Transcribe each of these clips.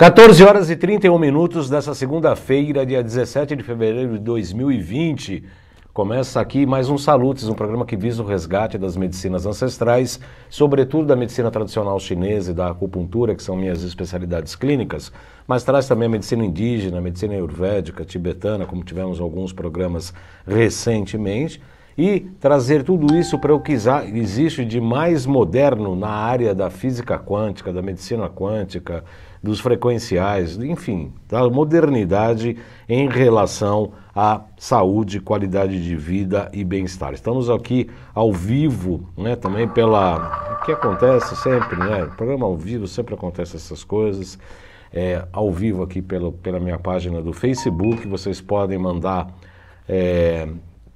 14 horas e 31 minutos dessa segunda-feira, dia 17 de fevereiro de 2020. Começa aqui mais um Salutes, um programa que visa o resgate das medicinas ancestrais, sobretudo da medicina tradicional chinesa e da acupuntura, que são minhas especialidades clínicas, mas traz também a medicina indígena, a medicina ayurvédica, tibetana, como tivemos alguns programas recentemente, e trazer tudo isso para o que existe de mais moderno na área da física quântica, da medicina quântica, dos frequenciais, enfim, da modernidade em relação à saúde, qualidade de vida e bem-estar. Estamos aqui ao vivo, né, também pela o que acontece sempre, né? Programa ao vivo sempre acontece essas coisas. É, ao vivo aqui pelo, pela minha página do Facebook, vocês podem mandar é,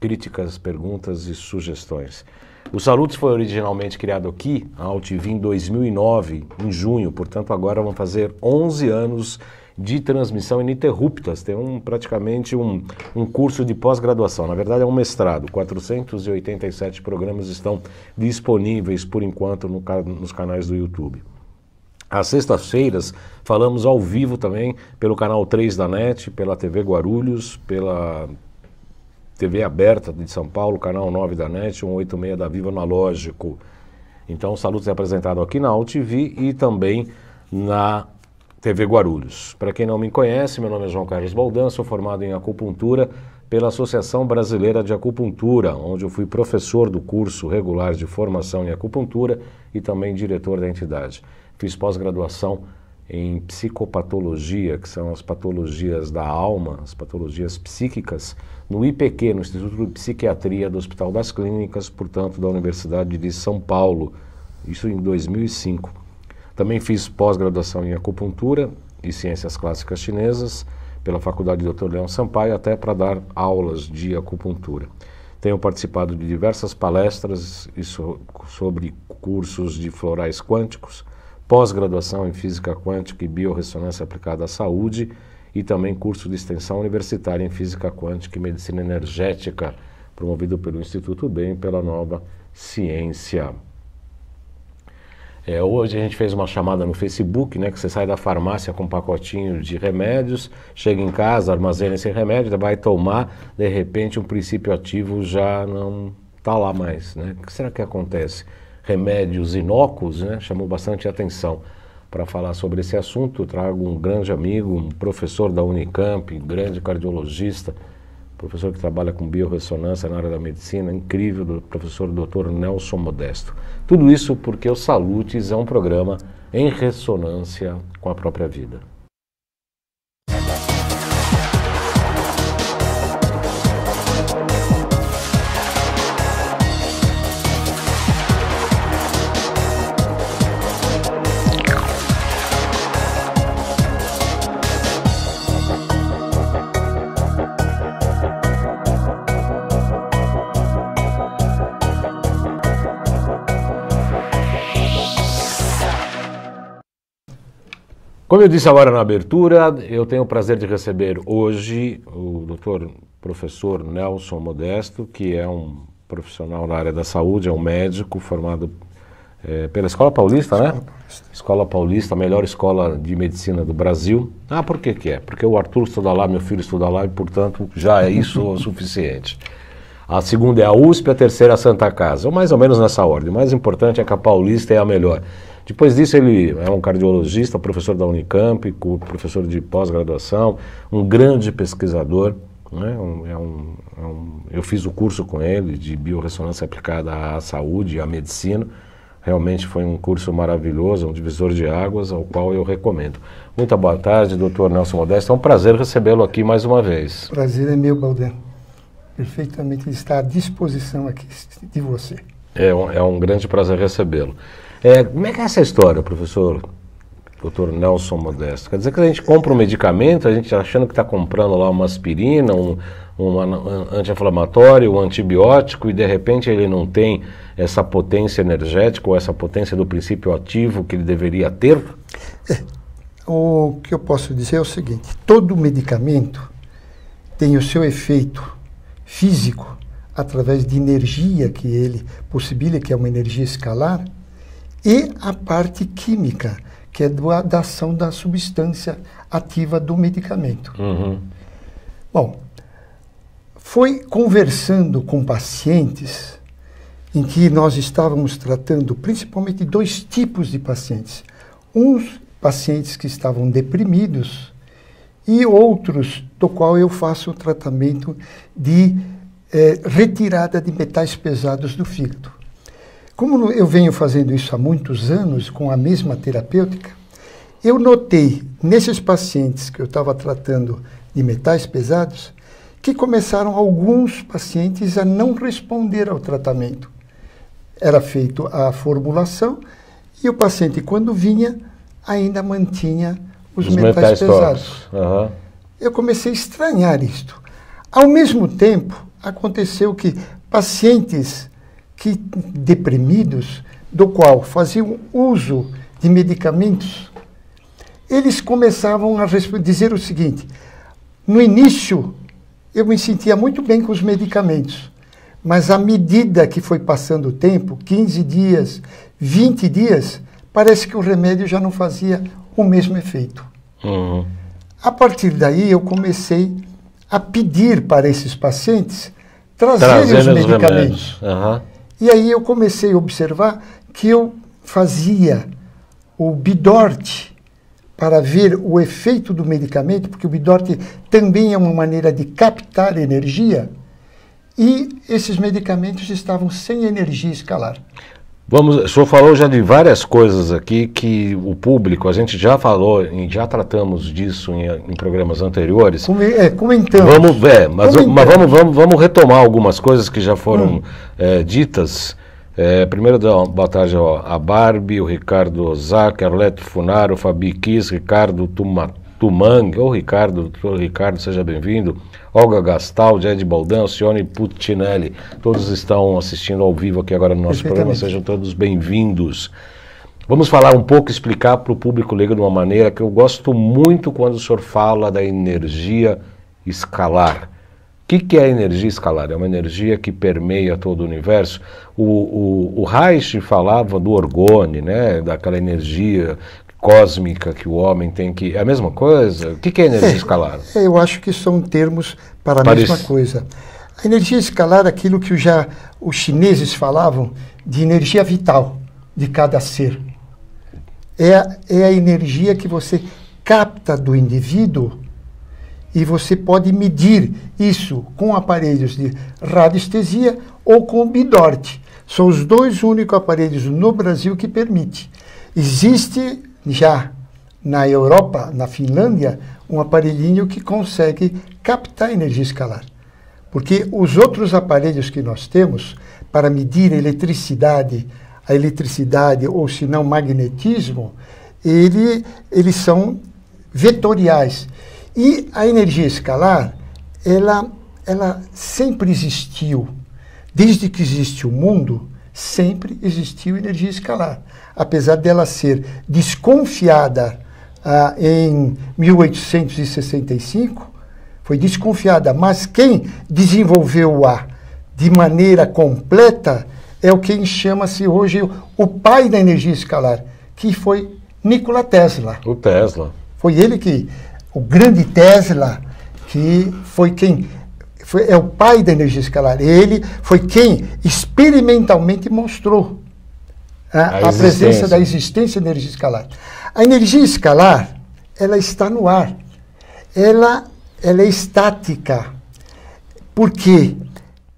críticas, perguntas e sugestões. O Saludos foi originalmente criado aqui, a Altivim, em 2009, em junho, portanto agora vão fazer 11 anos de transmissão ininterruptas. Tem um, praticamente um, um curso de pós-graduação, na verdade é um mestrado. 487 programas estão disponíveis por enquanto no, nos canais do YouTube. Às sextas-feiras, falamos ao vivo também pelo canal 3 da NET, pela TV Guarulhos, pela TV aberta de São Paulo, canal 9 da NET, 186 da Viva Analógico. Então o saluto é apresentado aqui na UTV e também na TV Guarulhos. Para quem não me conhece, meu nome é João Carlos Baldan, sou formado em acupuntura pela Associação Brasileira de Acupuntura, onde eu fui professor do curso regular de formação em acupuntura e também diretor da entidade. Fiz pós-graduação em psicopatologia, que são as patologias da alma, as patologias psíquicas, no IPQ, no Instituto de Psiquiatria do Hospital das Clínicas, portanto, da Universidade de São Paulo, isso em 2005. Também fiz pós-graduação em acupuntura e ciências clássicas chinesas pela Faculdade Dr. Leão Sampaio, até para dar aulas de acupuntura. Tenho participado de diversas palestras sobre cursos de florais quânticos, pós-graduação em Física Quântica e Biorressonância Aplicada à Saúde e também curso de extensão universitária em Física Quântica e Medicina Energética, promovido pelo Instituto Bem e pela Nova Ciência. É, hoje a gente fez uma chamada no Facebook, né? Que você sai da farmácia com um pacotinho de remédios, chega em casa, armazena esse remédio, vai tomar, de repente um princípio ativo já não está lá mais, né? O que será que acontece? remédios inócuos, né, chamou bastante atenção. Para falar sobre esse assunto, trago um grande amigo, um professor da Unicamp, grande cardiologista, professor que trabalha com biorressonância na área da medicina, incrível, professor Dr. Nelson Modesto. Tudo isso porque o Salutes é um programa em ressonância com a própria vida. Como eu disse agora na abertura, eu tenho o prazer de receber hoje o doutor professor Nelson Modesto, que é um profissional na área da saúde, é um médico formado é, pela Escola Paulista, né? Escola Paulista. escola Paulista, a melhor escola de medicina do Brasil. Ah, por que, que é? Porque o Arthur estuda lá, meu filho estuda lá, e, portanto, já é isso o suficiente a segunda é a USP, a terceira é a Santa Casa, ou é mais ou menos nessa ordem. O mais importante é que a Paulista é a melhor. Depois disso, ele é um cardiologista, professor da Unicamp, professor de pós-graduação, um grande pesquisador. Né? é um, é um, eu fiz o curso com ele de biorressonância aplicada à saúde e à medicina. Realmente foi um curso maravilhoso, um divisor de águas, ao qual eu recomendo. Muito boa tarde, doutor Nelson Modesto. É um prazer recebê-lo aqui mais uma vez. Prazer é meu, Baldé perfeitamente estar à disposição aqui de você. É um, é um grande prazer recebê-lo. É, como é que é essa história, professor? Doutor Nelson Modesto. Quer dizer que a gente compra um medicamento, a gente achando que está comprando lá uma aspirina, um, um anti-inflamatório, um antibiótico, e de repente ele não tem essa potência energética ou essa potência do princípio ativo que ele deveria ter? É. O que eu posso dizer é o seguinte: todo medicamento tem o seu efeito físico, através de energia que ele possibilita, que é uma energia escalar, e a parte química, que é da ação da substância ativa do medicamento. Uhum. Bom, foi conversando com pacientes em que nós estávamos tratando principalmente dois tipos de pacientes. Uns pacientes que estavam deprimidos, e outros do qual eu faço o tratamento de eh, retirada de metais pesados do fígado. Como eu venho fazendo isso há muitos anos com a mesma terapêutica, eu notei nesses pacientes que eu estava tratando de metais pesados que começaram alguns pacientes a não responder ao tratamento. Era feito a formulação e o paciente, quando vinha, ainda mantinha os, os metais, metais, pesados. Uhum. Eu comecei a estranhar isto. Ao mesmo tempo, aconteceu que pacientes que deprimidos, do qual faziam uso de medicamentos, eles começavam a dizer o seguinte: no início eu me sentia muito bem com os medicamentos, mas à medida que foi passando o tempo, 15 dias, 20 dias, parece que o remédio já não fazia o mesmo efeito. Uhum. A partir daí, eu comecei a pedir para esses pacientes trazerem os medicamentos. uhum. E aí eu comecei a observar que eu fazia o bidorte para ver o efeito do medicamento, porque o bidorte também é uma maneira de captar energia, e esses medicamentos estavam sem energia escalar. Vamos, o senhor falou já de várias coisas aqui que o público, a gente já falou, já tratamos disso em, em programas anteriores. é, comentamos. Vamos, é, mas, mas vamos, vamos, vamos retomar algumas coisas que já foram hum. é, ditas. É, primeiro, boa tarde ó, a Barbie, o Ricardo Ozaki, Arleto Funaro, Fabi Kiss, Ricardo Tumang, ou Ricardo, Ricardo, seja bem-vindo. Olga Gastaldi, Ed Baldan, Sione Putinelli. Todos estão assistindo ao vivo aqui agora no nosso programa. Sejam todos bem-vindos. Vamos falar um pouco, explicar para o público leigo de uma maneira que eu gosto muito quando o senhor fala da energia escalar. O que, que é a energia escalar? É uma energia que permeia todo o universo. O, o, o Reich falava do orgone, né? daquela energia cósmica que o homem tem que. É a mesma coisa? O que é energia é, escalar? É, eu acho que são termos para a Parece. mesma coisa. A energia escalar é aquilo que já os chineses falavam de energia vital de cada ser. É, a, é a energia que você capta do indivíduo e você pode medir isso com aparelhos de radiestesia ou com bidorte. São os dois únicos aparelhos no Brasil que permite. Existe já na Europa, na Finlândia, um aparelhinho que consegue captar energia escalar. Porque os outros aparelhos que nós temos para medir a eletricidade, a eletricidade ou se não magnetismo, ele, eles são vetoriais. E a energia escalar, ela, ela sempre existiu. Desde que existe o mundo, sempre existiu energia escalar. Apesar dela ser desconfiada ah, em 1865, foi desconfiada, mas quem desenvolveu a de maneira completa é o que chama-se hoje o pai da energia escalar, que foi Nikola Tesla. O Tesla. Foi ele que, o grande Tesla, que foi quem foi, é o pai da energia escalar. Ele foi quem experimentalmente mostrou a, né, a, a presença da existência da energia escalar. A energia escalar, ela está no ar. Ela, ela é estática, porque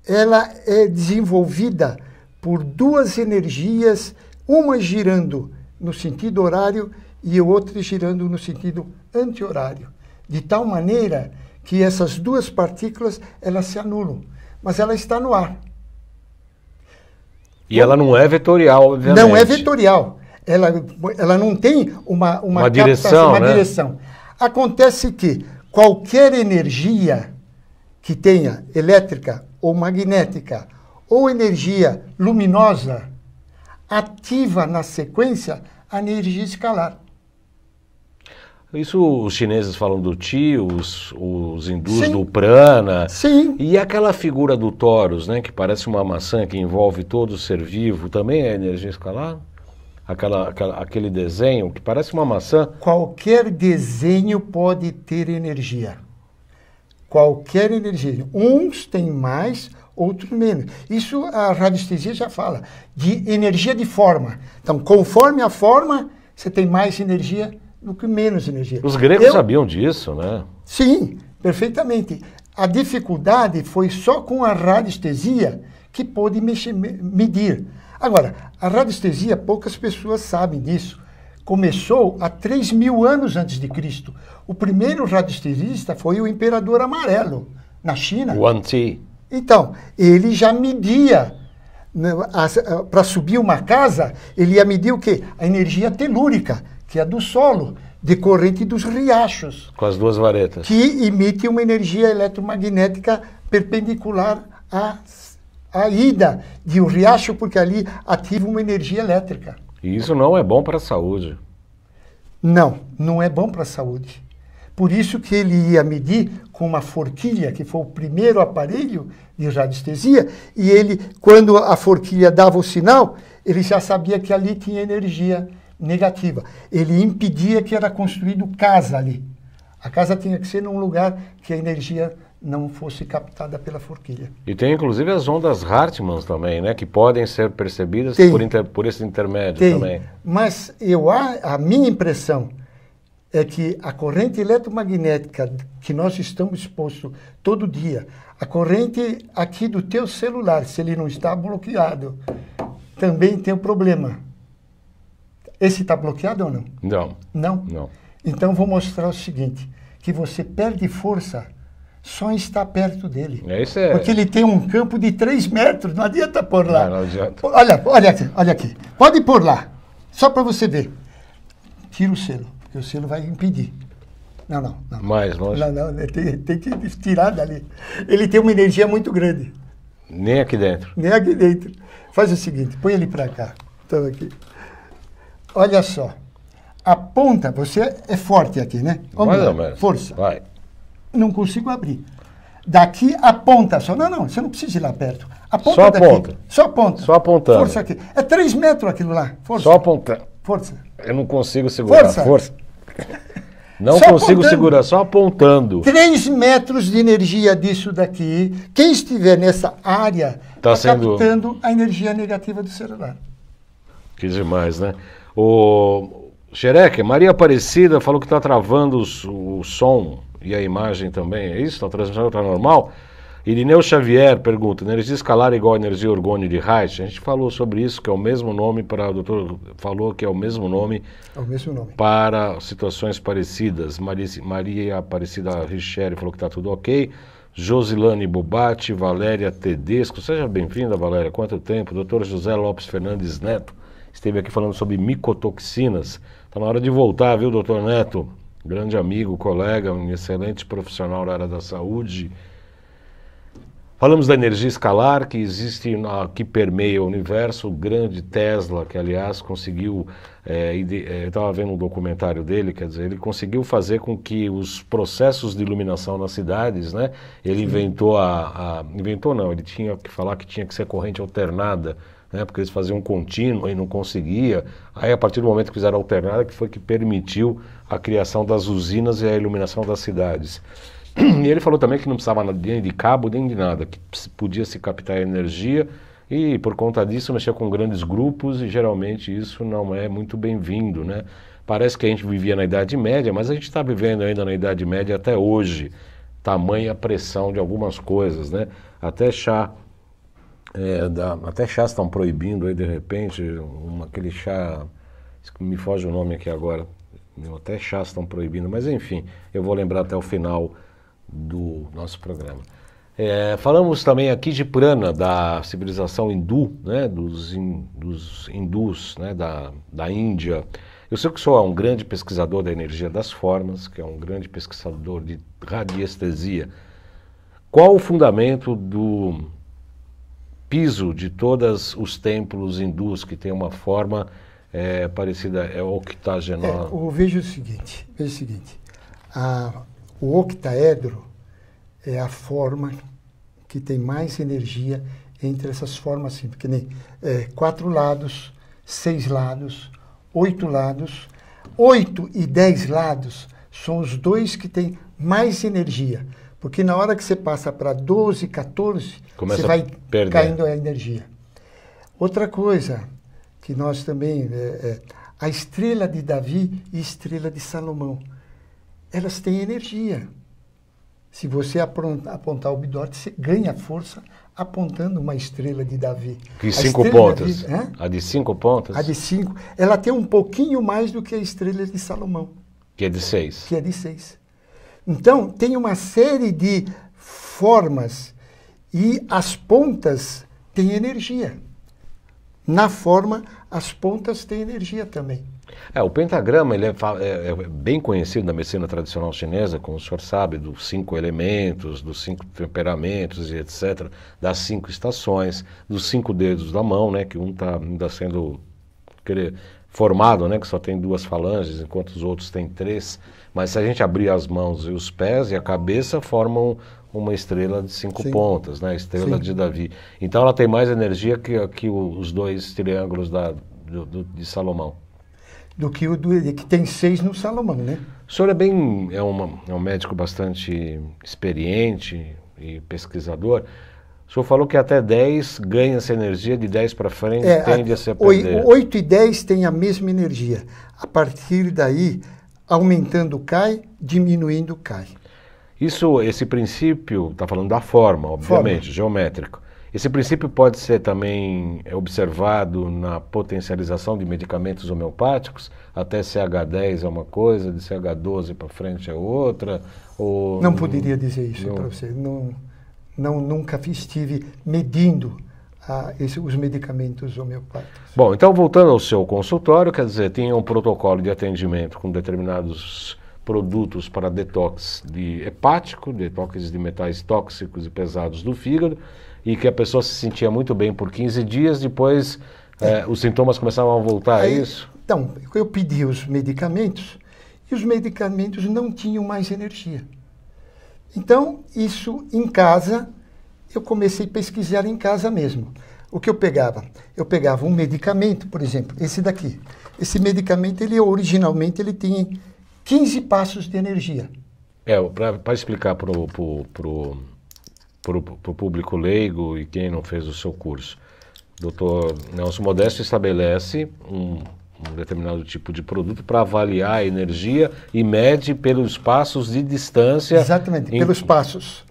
ela é desenvolvida por duas energias, uma girando no sentido horário e outra girando no sentido anti-horário. De tal maneira que essas duas partículas elas se anulam, mas ela está no ar. E ela não é vetorial, obviamente. Não é vetorial. Ela, ela não tem uma, uma, uma direção. Uma né? direção. Acontece que qualquer energia que tenha elétrica ou magnética ou energia luminosa ativa na sequência a energia escalar. Isso os chineses falam do Ti, os, os hindus Sim. do Prana. Sim. E aquela figura do Taurus, né, que parece uma maçã que envolve todo o ser vivo, também é energia escalar? Aquela, aquela, aquele desenho que parece uma maçã? Qualquer desenho pode ter energia. Qualquer energia. Uns têm mais, outros menos. Isso a radiestesia já fala, de energia de forma. Então, conforme a forma, você tem mais energia do que menos energia. Os gregos Eu, sabiam disso, né? Sim, perfeitamente. A dificuldade foi só com a radiestesia que pôde mexer, medir. Agora, a radiestesia, poucas pessoas sabem disso. Começou há 3 mil anos antes de Cristo. O primeiro radiestesista foi o imperador amarelo, na China. Ti. Então, ele já media. Né, eh, para subir uma casa, ele ia medir o quê? A energia telúrica que é do solo, de corrente dos riachos. Com as duas varetas. Que emite uma energia eletromagnética perpendicular à, à ida de um riacho, porque ali ativa uma energia elétrica. E isso não é bom para a saúde. Não, não é bom para a saúde. Por isso que ele ia medir com uma forquilha, que foi o primeiro aparelho de radiestesia, e ele, quando a forquilha dava o sinal, ele já sabia que ali tinha energia negativa. Ele impedia que era construído casa ali. A casa tinha que ser num lugar que a energia não fosse captada pela forquilha. E tem inclusive as ondas Hartmann também, né, que podem ser percebidas tem, por, inter, por esse intermédio tem, também. Mas eu a, a minha impressão é que a corrente eletromagnética que nós estamos expostos todo dia, a corrente aqui do teu celular, se ele não está bloqueado, também tem um problema. Esse está bloqueado ou não? Não. Não? Não. Então vou mostrar o seguinte, que você perde força só em estar perto dele. É, isso é... Porque ele tem um campo de 3 metros, não adianta pôr lá. Não, não adianta. Olha, olha aqui, olha aqui. Pode pôr lá, só para você ver. Tira o selo, porque o selo vai impedir. Não, não. não. Mais longe? Não, não, tem, tem que tirar dali. Ele tem uma energia muito grande. Nem aqui dentro? Nem aqui dentro. Faz o seguinte, põe ele para cá. estou aqui. Olha só. A ponta, você é forte aqui, né? Ou Mais ou menos. Força. Vai. Não consigo abrir. Daqui a ponta só. Não, não, você não precisa ir lá perto. A ponta só a daqui. Ponta. Só a ponta. Só apontando. Força aqui. É 3 metros aquilo lá. Força. Só apontando. Força. Eu não consigo segurar. Força. Força. Não só consigo apontando. segurar, só apontando. 3 metros de energia disso daqui. Quem estiver nessa área está tá sendo... captando a energia negativa do celular. Que demais, né? O Xereque, Maria Aparecida falou que está travando os, o som e a imagem também, é isso? A tá transmissão está normal? Irineu Xavier pergunta, energia escalar é igual a energia orgânica de Reich? A gente falou sobre isso, que é o mesmo nome para, o doutor falou que é o mesmo nome, é o mesmo nome. para situações parecidas. Maria, Maria Aparecida Richeri falou que está tudo ok. Josilane Bubati, Valéria Tedesco, seja bem-vinda Valéria, quanto tempo. Doutor José Lopes Fernandes Neto, esteve aqui falando sobre micotoxinas. Está na hora de voltar, viu, doutor Neto? Grande amigo, colega, um excelente profissional da área da saúde. Falamos da energia escalar que existe, na, ah, que permeia o universo. O grande Tesla, que aliás conseguiu, é, eu estava vendo um documentário dele, quer dizer, ele conseguiu fazer com que os processos de iluminação nas cidades, né? Ele Sim. inventou a, a, inventou não, ele tinha que falar que tinha que ser corrente alternada né, porque eles faziam contínuo e não conseguia. Aí, a partir do momento que fizeram alternada, que foi que permitiu a criação das usinas e a iluminação das cidades. E ele falou também que não precisava nem de cabo, nem de nada, que podia se captar energia e, por conta disso, mexer com grandes grupos e, geralmente, isso não é muito bem-vindo, né? Parece que a gente vivia na Idade Média, mas a gente está vivendo ainda na Idade Média até hoje. Tamanha pressão de algumas coisas, né? Até chá é, até chás estão proibindo aí de repente, um, aquele chá, me foge o nome aqui agora, até chás estão proibindo, mas enfim, eu vou lembrar até o final do nosso programa. É, falamos também aqui de Prana, da civilização hindu, né, dos, in, dos hindus né, da, da Índia. Eu sei que o senhor é um grande pesquisador da energia das formas, que é um grande pesquisador de radiestesia. Qual o fundamento do, piso de todos os templos hindus que tem uma forma é, parecida, é octagenária. É, veja o seguinte, veja o seguinte, a, o octaedro é a forma que tem mais energia entre essas formas, assim, porque nem é, quatro lados, seis lados, oito lados, oito e dez lados são os dois que têm mais energia. Porque na hora que você passa para 12, 14, Começa você vai caindo a energia. Outra coisa que nós também. É, é, a estrela de Davi e estrela de Salomão. Elas têm energia. Se você apontar o bidote, você ganha força apontando uma estrela de Davi. Que cinco pontas. a de cinco pontas? A de cinco. Ela tem um pouquinho mais do que a estrela de Salomão. Que é de seis. Que é de seis. Então, tem uma série de formas e as pontas têm energia. Na forma, as pontas têm energia também. É, o pentagrama ele é, é, é, bem conhecido na medicina tradicional chinesa, como o senhor sabe, dos cinco elementos, dos cinco temperamentos e etc., das cinco estações, dos cinco dedos da mão, né, que um está ainda sendo formado, né, que só tem duas falanges, enquanto os outros têm três mas se a gente abrir as mãos e os pés e a cabeça formam uma estrela de cinco Sim. pontas, né? Estrela Sim. de Davi. Então ela tem mais energia que, que os dois triângulos da, do, do, de Salomão. Do que o do, que tem seis no Salomão, né? O senhor é bem é, uma, é um médico bastante experiente e pesquisador. O senhor falou que até 10 ganha essa energia, de 10 para frente é, tende a, a se perder. 8 e 10 têm a mesma energia. A partir daí, aumentando cai, diminuindo cai. Isso, esse princípio, está falando da forma, obviamente, forma. geométrico. Esse princípio pode ser também é, observado na potencialização de medicamentos homeopáticos, até CH10 é uma coisa, de CH12 para frente é outra. Ou... Não poderia dizer isso para você. Não, não, nunca estive medindo ah, esse, os medicamentos homeopáticos. Bom, então voltando ao seu consultório, quer dizer, tinha um protocolo de atendimento com determinados produtos para detox de hepático, detox de metais tóxicos e pesados do fígado, e que a pessoa se sentia muito bem por 15 dias, depois eh, é. os sintomas começavam a voltar, é Aí, é isso? Então, eu pedi os medicamentos e os medicamentos não tinham mais energia. Então, isso em casa eu comecei a pesquisar em casa mesmo. O que eu pegava? Eu pegava um medicamento, por exemplo, esse daqui. Esse medicamento, ele originalmente, ele tinha 15 passos de energia. É, para explicar para o pro, pro, pro, pro, público leigo e quem não fez o seu curso, doutor Nelson Modesto estabelece um, um determinado tipo de produto para avaliar a energia e mede pelos passos de distância. Exatamente, em... pelos passos.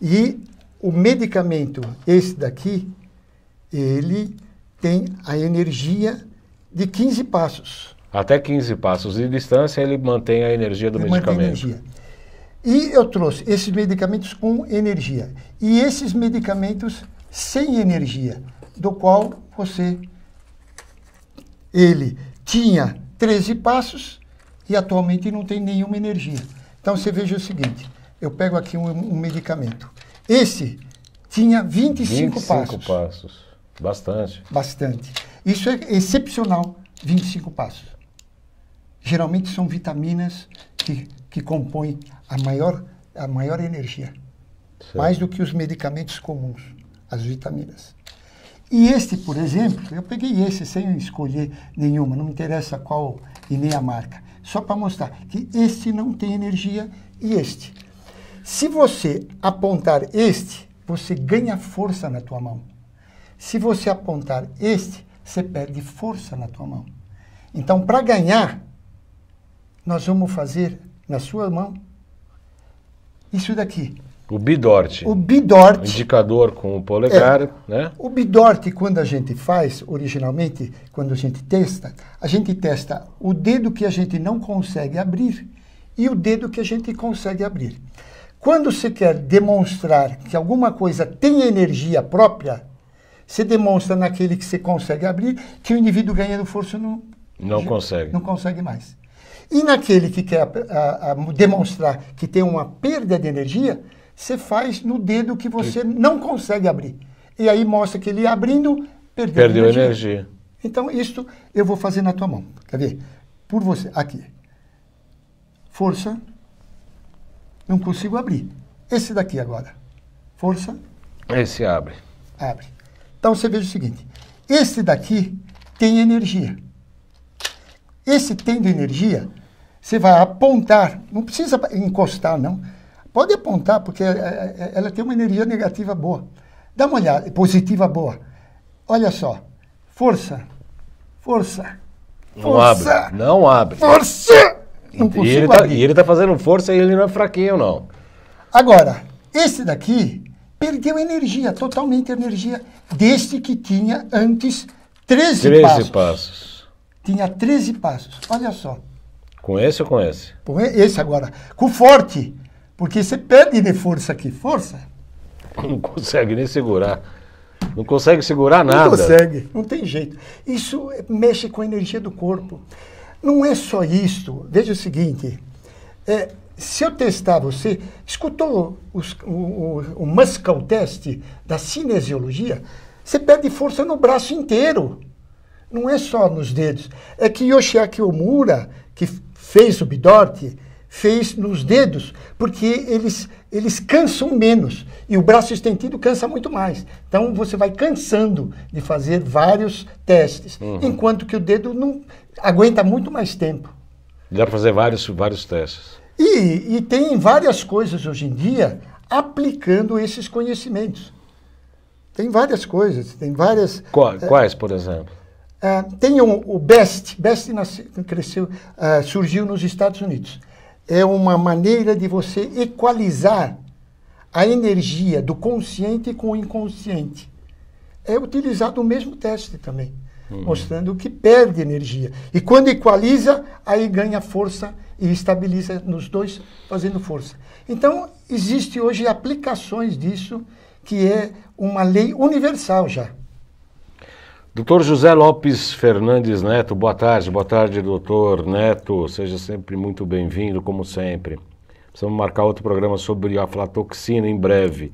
E o medicamento, esse daqui, ele tem a energia de 15 passos. Até 15 passos de distância, ele mantém a energia do ele medicamento. Energia. E eu trouxe esses medicamentos com energia. E esses medicamentos sem energia, do qual você. Ele tinha 13 passos e atualmente não tem nenhuma energia. Então você veja o seguinte: eu pego aqui um, um medicamento. Esse tinha 25, 25 passos. 25 passos. Bastante. Bastante. Isso é excepcional, 25 passos. Geralmente são vitaminas que, que compõem a maior, a maior energia. Certo. Mais do que os medicamentos comuns, as vitaminas. E este, por exemplo, eu peguei esse sem escolher nenhuma, não me interessa qual e nem a marca, só para mostrar que este não tem energia e este. Se você apontar este, você ganha força na tua mão. Se você apontar este, você perde força na tua mão. Então, para ganhar, nós vamos fazer na sua mão isso daqui. O bidorte. O bidorte. O indicador com o polegar, é, né? O bidorte, quando a gente faz, originalmente, quando a gente testa, a gente testa o dedo que a gente não consegue abrir e o dedo que a gente consegue abrir. Quando se quer demonstrar que alguma coisa tem energia própria, se demonstra naquele que se consegue abrir que o indivíduo ganhando força não, não já, consegue. Não consegue mais. E naquele que quer a, a, a demonstrar que tem uma perda de energia, você faz no dedo que você não consegue abrir. E aí mostra que ele abrindo, perdeu, perdeu energia. energia. Então, isto eu vou fazer na tua mão. Quer ver? Por você. Aqui. Força. Não consigo abrir. Esse daqui agora. Força. Esse abre. Abre. Então você veja o seguinte: esse daqui tem energia. Esse tendo energia, você vai apontar, não precisa encostar, não. Pode apontar, porque é, é, é, ela tem uma energia negativa boa. Dá uma olhada, positiva boa. Olha só. Força. Força. Não força, abre. Não abre. Força! Não e, ele tá, e ele tá fazendo força e ele não é fraquinho, não. Agora, esse daqui perdeu energia, totalmente energia, deste que tinha antes 13, 13 passos. passos. Tinha 13 passos. Olha só. Com esse ou com esse? Com esse agora. Com forte. Porque você perde de força aqui. Força. Não consegue nem segurar. Não consegue segurar nada. Não consegue. Não tem jeito. Isso mexe com a energia do corpo. Não é só isto. Veja o seguinte: é, se eu testar você, escutou os, o, o, o Muscle Test da cinesiologia? Você perde força no braço inteiro. Não é só nos dedos. É que Yoshiaki Omura, que fez o Bidorte, fez nos dedos, porque eles, eles cansam menos e o braço estendido cansa muito mais. Então você vai cansando de fazer vários testes, uhum. enquanto que o dedo não aguenta muito mais tempo. Dá para fazer vários, vários testes. E, e tem várias coisas hoje em dia aplicando esses conhecimentos. Tem várias coisas, tem várias. Eh, quais, é, por exemplo? Uh, tem o BEST, BEST nasceu, cresceu, eh, surgiu nos Estados Unidos é uma maneira de você equalizar a energia do consciente com o inconsciente. É utilizado o mesmo teste também, uhum. mostrando que perde energia. E quando equaliza, aí ganha força e estabiliza nos dois, fazendo força. Então, existe hoje aplicações disso, que é uma lei universal já. Doutor José Lopes Fernandes Neto, boa tarde, boa tarde, doutor Neto. Seja sempre muito bem-vindo, como sempre. Precisamos marcar outro programa sobre a aflatoxina em breve.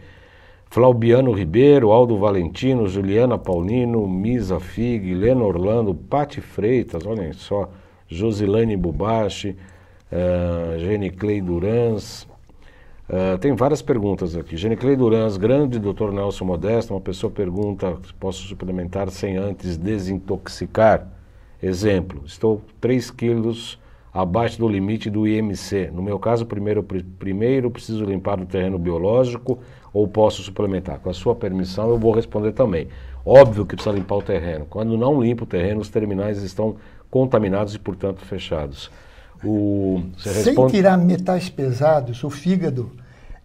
Flaubiano Ribeiro, Aldo Valentino, Juliana Paulino, Misa Fig, Lena Orlando, Pati Freitas, olhem só, Josilane Bubache, eh, uh, Clay Durans, Uh, ah, tem várias perguntas aqui. Geniclei Durans, grande doutor Nelson Modesto, uma pessoa pergunta posso suplementar sem antes desintoxicar? Exemplo, estou 3 quilos abaixo do limite do IMC. No meu caso, primeiro, primeiro preciso limpar o terreno biológico ou posso suplementar? Com a sua permissão, eu vou responder também. Óbvio que precisa limpar o terreno. Quando não limpa o terreno, os terminais estão contaminados e, portanto, fechados. O, Sem tirar metais pesados, o fígado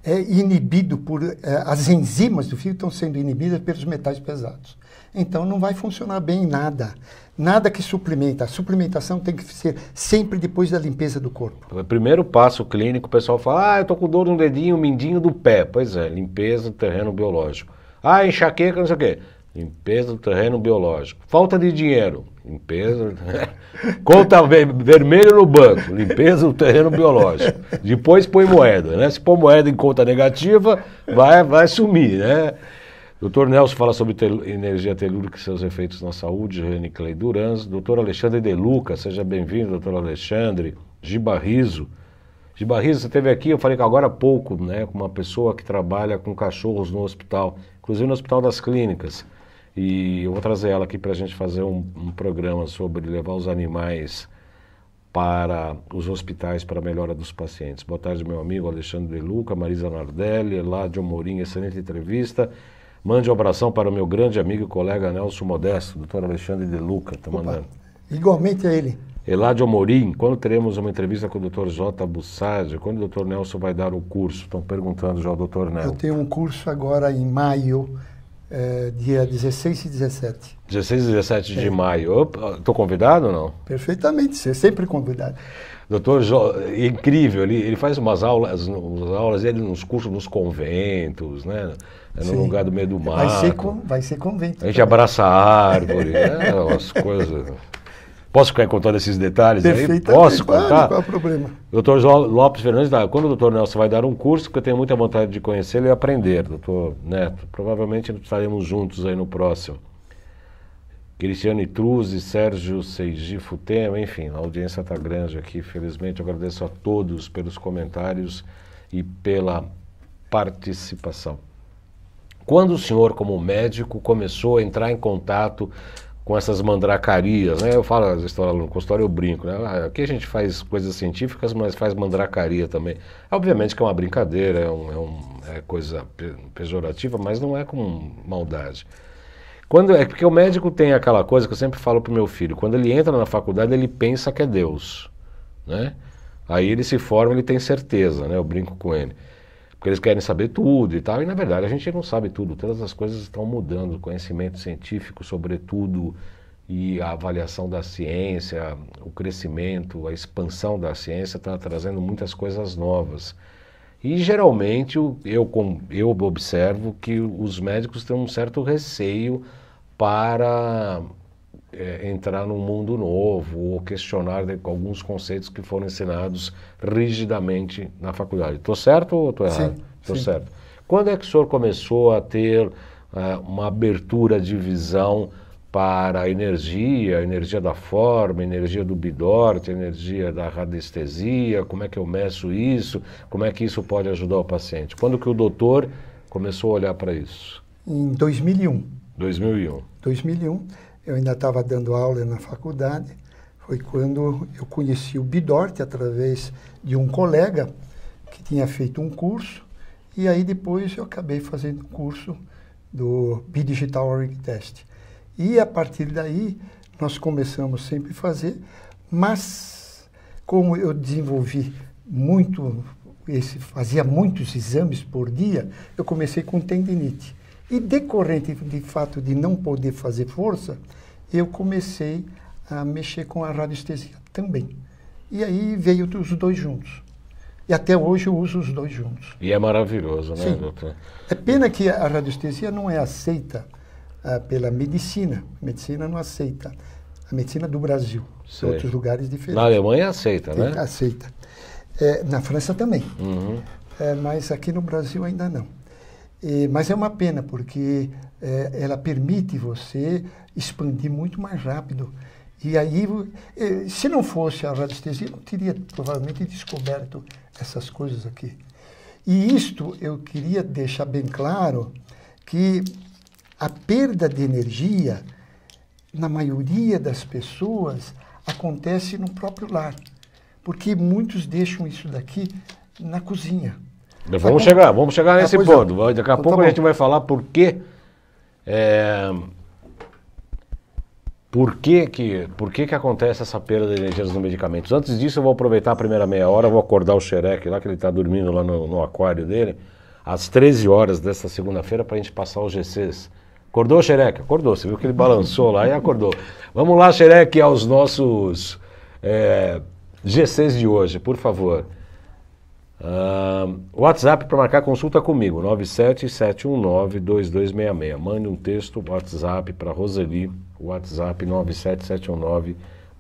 é inibido por. É, as enzimas do fígado estão sendo inibidas pelos metais pesados. Então não vai funcionar bem nada. Nada que suplementa. A suplementação tem que ser sempre depois da limpeza do corpo. É primeiro passo clínico, o pessoal fala: ah, eu tô com dor no dedinho, mindinho do pé. Pois é, limpeza do terreno biológico. Ah, enxaqueca, não sei o quê. Limpeza do terreno biológico. Falta de dinheiro. Limpeza. Conta vermelho no banco. Limpeza do terreno biológico. Depois põe moeda, né? Se põe moeda em conta negativa, vai, vai sumir, né? Doutor Nelson fala sobre tel energia telúrica e seus efeitos na saúde, René Clay Durans. Doutor Alexandre De Luca, seja bem-vindo, doutor Alexandre. Giba Riso, você esteve aqui, eu falei que agora há pouco, né, com uma pessoa que trabalha com cachorros no hospital, inclusive no Hospital das Clínicas. E eu vou trazer ela aqui para a gente fazer um, um, programa sobre levar os animais para os hospitais para a melhora dos pacientes. Boa tarde, meu amigo Alexandre De Luca, Marisa Nardelli, Eladio Morim, excelente entrevista. Mande um abração para o meu grande amigo e colega Nelson Modesto, doutor Alexandre De Luca, está mandando. Igualmente a ele. Eladio Morim, quando teremos uma entrevista com o Dr. J. Bussardi? Quando o Dr. Nelson vai dar o curso? Estão perguntando já ao Dr. Nelson. Eu tenho um curso agora em maio é, dia 16 e 17. 16 e 17 de é. maio. Estou convidado ou não? Perfeitamente, você é sempre convidado. Doutor, é incrível, ele, ele faz umas aulas, umas aulas ele nos cursos nos conventos, né? É no Sim. lugar do meio do mar. Vai ser, com, vai ser convento. A gente também. abraça a árvore, né? As coisas. Posso ficar contando esses detalhes aí? Posso contar? Qual é o problema? Doutor Lopes Fernandes, quando o doutor Nelson vai dar um curso, que eu tenho muita vontade de conhecê-lo e aprender, doutor Neto. Provavelmente estaremos juntos aí no próximo. Cristiano Truzzi, Sérgio Seiji Futema, enfim, a audiência está grande aqui. Felizmente, eu agradeço a todos pelos comentários e pela participação. Quando o senhor, como médico, começou a entrar em contato com essas mandracarias, né? Eu falo as histórias no consultório, eu brinco, né? Ah, aqui a gente faz coisas científicas, mas faz mandracaria também. Obviamente que é uma brincadeira, é, um, é, um, é coisa pejorativa, mas não é com maldade. Quando é porque o médico tem aquela coisa que eu sempre falo pro meu filho, quando ele entra na faculdade, ele pensa que é Deus, né? Aí ele se forma, ele tem certeza, né? Eu brinco com ele porque eles querem saber tudo e tal, e na verdade a gente não sabe tudo, todas as coisas estão mudando, o conhecimento científico sobretudo, e a avaliação da ciência, o crescimento, a expansão da ciência está trazendo muitas coisas novas. E geralmente eu, eu observo que os médicos têm um certo receio para é, entrar num mundo novo ou questionar de, alguns conceitos que foram ensinados rigidamente na faculdade. Estou certo ou estou errado? Estou certo. Quando é que o senhor começou a ter uh, uma abertura de visão para a energia, a energia da forma, a energia do bidorte, a energia da radiestesia, como é que eu meço isso, como é que isso pode ajudar o paciente? Quando que o doutor começou a olhar para isso? Em 2001. 2001. 2001 eu ainda estava dando aula na faculdade, foi quando eu conheci o Bidort através de um colega que tinha feito um curso, e aí depois eu acabei fazendo o curso do Bidigital Org Test. E a partir daí nós começamos sempre a fazer, mas como eu desenvolvi muito esse, fazia muitos exames por dia, eu comecei com tendinite. E decorrente de fato de não poder fazer força, eu comecei a mexer com a radiestesia também. E aí veio os dois juntos. E até hoje eu uso os dois juntos. E é maravilhoso, né, Sim. doutor? É pena que a radiestesia não é aceita ah, pela medicina. A medicina não aceita. A medicina do Brasil. Sei. Outros lugares diferentes. Na Alemanha aceita, Tem, né? Aceita. É, na França também. Uhum. É, mas aqui no Brasil ainda não. E, é, mas é uma pena, porque é, ela permite você expandir muito mais rápido. E aí, eh, se não fosse a radiestesia, não teria provavelmente descoberto essas coisas aqui. E isto eu queria deixar bem claro que a perda de energia, na maioria das pessoas, acontece no próprio lar. Porque muitos deixam isso daqui na cozinha. Vamos Acom... Tá chegar, vamos chegar nesse ah, é. ponto. É. Daqui a então, pouco tá a gente vai falar por quê. é por que que, por que que acontece essa perda de energia nos medicamentos? Antes disso, eu vou aproveitar a primeira meia hora, vou acordar o xereque lá, que ele está dormindo lá no, no, aquário dele, às 13 horas desta segunda-feira, para a gente passar os GCs. Acordou, xereque? Acordou. Você viu que ele balançou lá e acordou. Vamos lá, xereque, aos nossos é, eh, GCs de hoje, por favor. Uh, WhatsApp para marcar consulta comigo, 97719-2266. Mande um texto, WhatsApp para Roseli, WhatsApp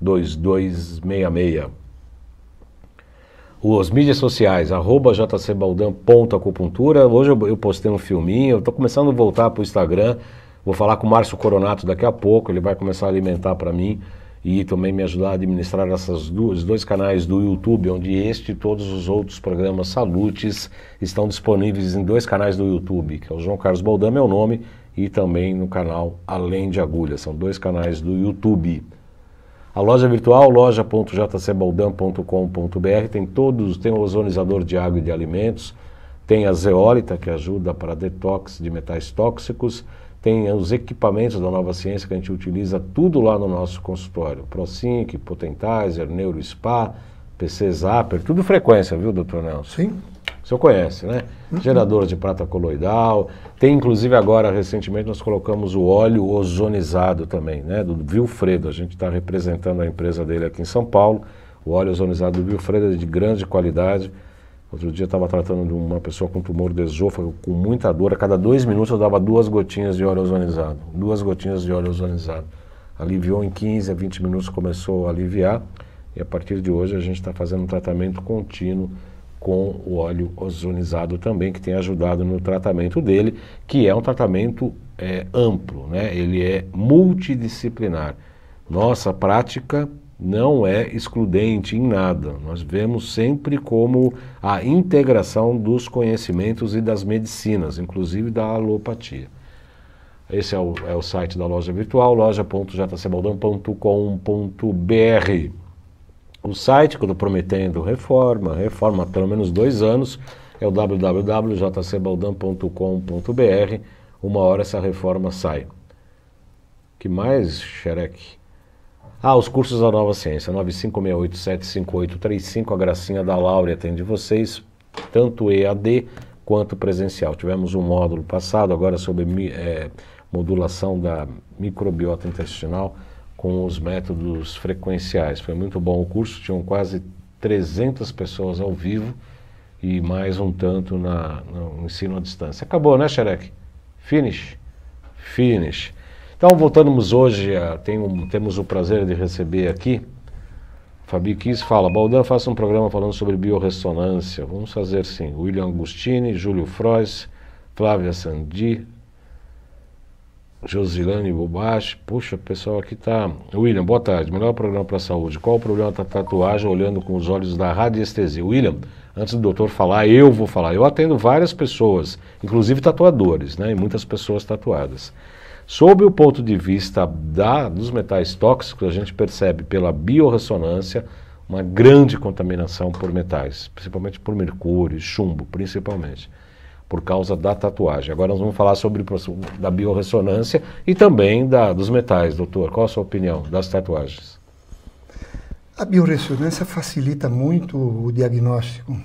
97719-2266. Os mídias sociais, arroba jcbaldan.acupuntura. Hoje eu, eu postei um filminho, eu estou começando a voltar para o Instagram. Vou falar com o Márcio Coronato daqui a pouco, ele vai começar a alimentar para mim e também me ajudar a administrar essas duas dois canais do YouTube, onde este e todos os outros programas Salutes estão disponíveis em dois canais do YouTube, que é o João Carlos Baldan, meu é nome, e também no canal Além de Agulhas. São dois canais do YouTube. A loja virtual, loja.jcbaldan.com.br, tem todos, tem o ozonizador de água e de alimentos, tem a zeólita, que ajuda para detox de metais tóxicos, tem os equipamentos da nova ciência que a gente utiliza tudo lá no nosso consultório. ProSync, Potentizer, NeuroSpa, PC Zapper, tudo frequência, viu, doutor Nelson? Sim. O senhor conhece, né? Uhum. Gerador de prata coloidal. Tem, inclusive, agora, recentemente, nós colocamos o óleo ozonizado também, né? Do Vilfredo. A gente está representando a empresa dele aqui em São Paulo. O óleo ozonizado do Vilfredo é de grande qualidade Outro dia estava tratando de uma pessoa com tumor de esôfago, com muita dor. A cada dois minutos eu dava duas gotinhas de óleo ozonizado. Duas gotinhas de óleo ozonizado. Aliviou em 15 a 20 minutos, começou a aliviar. E a partir de hoje a gente está fazendo um tratamento contínuo com o óleo ozonizado também, que tem ajudado no tratamento dele, que é um tratamento é, amplo, né? ele é multidisciplinar. Nossa prática não é excludente em nada, nós vemos sempre como a integração dos conhecimentos e das medicinas, inclusive da alopatia. Esse é o, é o site da loja virtual, loja.jcbaldão.com.br. O site, quando prometendo reforma, reforma pelo menos dois anos, é o www.jcbaldan.com.br. Uma hora essa reforma sai. que mais, Xereque? Ah, os cursos da Nova Ciência, 95687585, a Gracinha da Laura atende vocês, tanto EAD quanto presencial. Tivemos um módulo passado agora sobre é, modulação da microbiota intestinal com os métodos frequenciais. Foi muito bom o curso, tinham quase 300 pessoas ao vivo e mais um tanto na, no ensino à distância. Acabou, né, Xerec? Finish? Finish. Então, voltamos hoje, a, tem um, temos o prazer de receber aqui Fabi Kiss fala, Baldan, faça um programa falando sobre biorressonância. Vamos fazer sim. William Agostini, Júlio Frois, Flávia Sandi, Josilane Bobache. Puxa, o pessoal aqui tá. William, boa tarde. Melhor programa para saúde. Qual o problema da tatuagem olhando com os olhos da radiestesia? William, antes do doutor falar, eu vou falar. Eu atendo várias pessoas, inclusive tatuadores, né? E muitas pessoas tatuadas. Sob o ponto de vista da, dos metais tóxicos, a gente percebe pela biorressonância uma grande contaminação por metais, principalmente por mercúrio, chumbo, principalmente, por causa da tatuagem. Agora nós vamos falar sobre da biorressonância e também da, dos metais, doutor. Qual a sua opinião das tatuagens? A bioressonância facilita muito o diagnóstico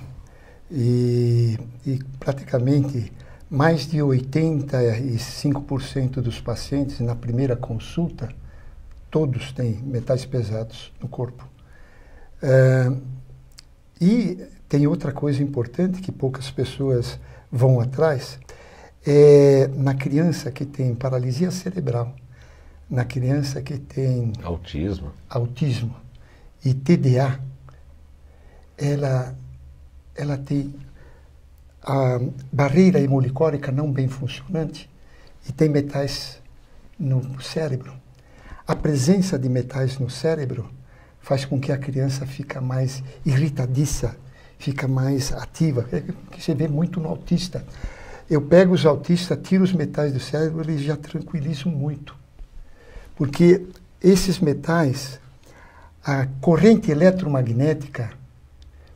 e, e praticamente mais de 85% dos pacientes na primeira consulta, todos têm metais pesados no corpo. Uh, e tem outra coisa importante que poucas pessoas vão atrás, é na criança que tem paralisia cerebral, na criança que tem autismo, autismo e TDA, ela, ela tem a barreira hemolicórica não bem funcionante e tem metais no cérebro. A presença de metais no cérebro faz com que a criança fica mais irritadiça, fica mais ativa, é que você vê muito no autista. Eu pego os autistas, tiro os metais do cérebro, eles já tranquilizam muito. Porque esses metais, a corrente eletromagnética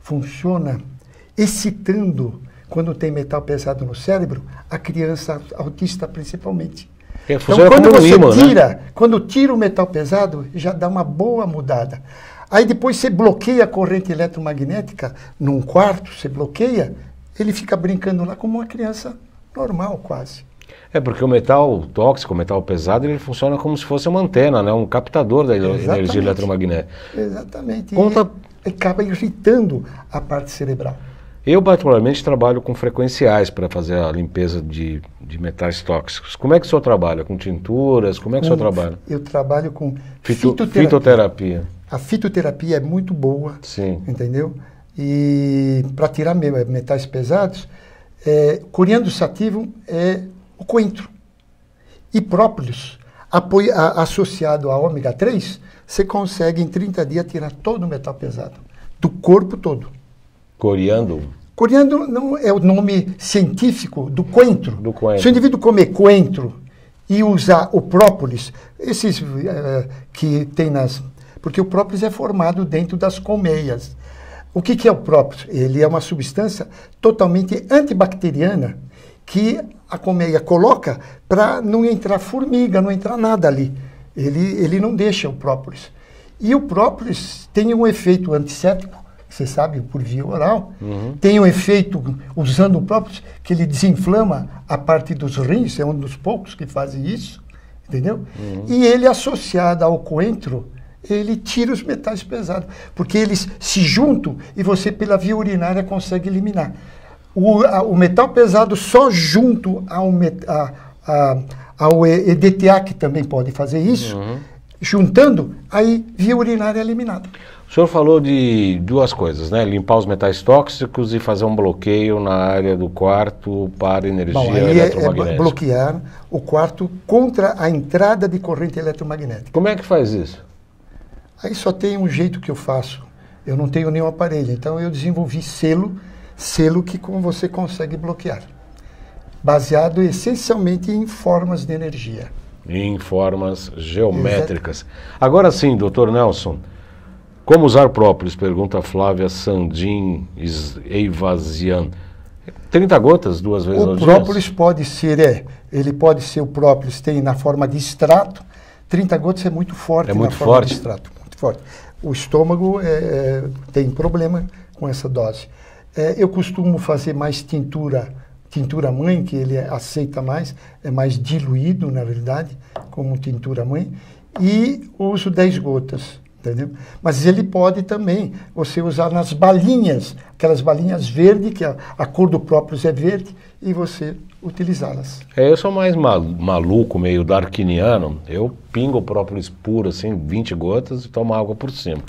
funciona excitando quando tem metal pesado no cérebro, a criança autista principalmente. É, então, quando você né? tira, né? quando tira o metal pesado, já dá uma boa mudada. Aí depois você bloqueia a corrente eletromagnética num quarto, você bloqueia, ele fica brincando lá como uma criança normal quase. É porque o metal tóxico, o metal pesado, ele funciona como se fosse uma antena, né? um captador da Exatamente. energia eletromagnética. Exatamente. Conta... E acaba irritando a parte cerebral. Eu, particularmente, trabalho com frequenciais para fazer a limpeza de, de metais tóxicos. Como é que o senhor trabalha? Com tinturas? Como é que com, o senhor trabalha? Eu trabalho com Fito, fitoterapia. fitoterapia. A fitoterapia é muito boa, Sim. entendeu? E para tirar metais pesados, é, coriandro sativo é o coentro. E própolis, apoio, a, associado a ômega 3, você consegue em 30 dias tirar todo o metal pesado do corpo todo. Coriandro? Coriandro não é o nome científico do coentro. Do coentro. Se o indivíduo comer coentro e usar o própolis, esses uh, que tem nas. Porque o própolis é formado dentro das colmeias. O que, que é o própolis? Ele é uma substância totalmente antibacteriana que a colmeia coloca para não entrar formiga, não entrar nada ali. Ele, ele não deixa o própolis. E o própolis tem um efeito antisséptico você sabe, por via oral, uhum. tem o um efeito, usando o próprio, que ele desinflama a parte dos rins, é um dos poucos que fazem isso, entendeu? Uhum. E ele, associado ao coentro, ele tira os metais pesados, porque eles se juntam e você, pela via urinária, consegue eliminar. O, a, o metal pesado só junto ao, met, a, a, ao EDTA, que também pode fazer isso, uhum. juntando, aí via urinária é eliminado. O senhor falou de duas coisas, né? Limpar os metais tóxicos e fazer um bloqueio na área do quarto para energia Bom, aí eletromagnética. É, é bloquear o quarto contra a entrada de corrente eletromagnética. Como é que faz isso? Aí só tem um jeito que eu faço. Eu não tenho nenhum aparelho, então eu desenvolvi selo, selo que como você consegue bloquear, baseado essencialmente em formas de energia. Em formas geométricas. Exato. Agora sim, doutor Nelson, como usar própolis? Pergunta Flávia Sandin Eivazian. 30 gotas duas vezes o ao dia? O própolis pode ser, é, ele pode ser, o própolis tem na forma de extrato, 30 gotas é muito forte é muito na forma forte. de extrato, muito forte. O estômago é, é, tem problema com essa dose. É, eu costumo fazer mais tintura, tintura mãe, que ele aceita mais, é mais diluído, na verdade, como tintura mãe, e uso 10 gotas Entendeu? Mas ele pode também você usar nas balinhas, aquelas balinhas verde, que a, a cor do próprio é verde, e você utilizá-las. É, eu sou mais maluco, meio darkiniano. Eu pingo o própolis puro, assim, 20 gotas e tomo água por cima.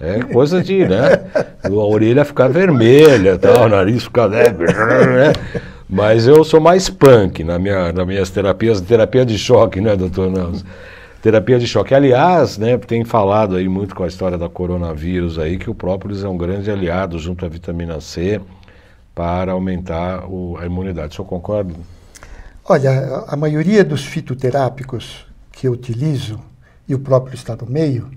É coisa de, né? A orelha ficar vermelha, tal, tá? o nariz ficar. Né? Mas eu sou mais punk na minha, nas minhas terapias, terapia de choque, né, doutor Nelson? Terapia de choque. Aliás, né, tem falado aí muito com a história da coronavírus aí que o própolis é um grande aliado junto à vitamina C para aumentar o, a imunidade. O senhor concorda? Olha, a maioria dos fitoterápicos que eu utilizo, e o próprio está no meio,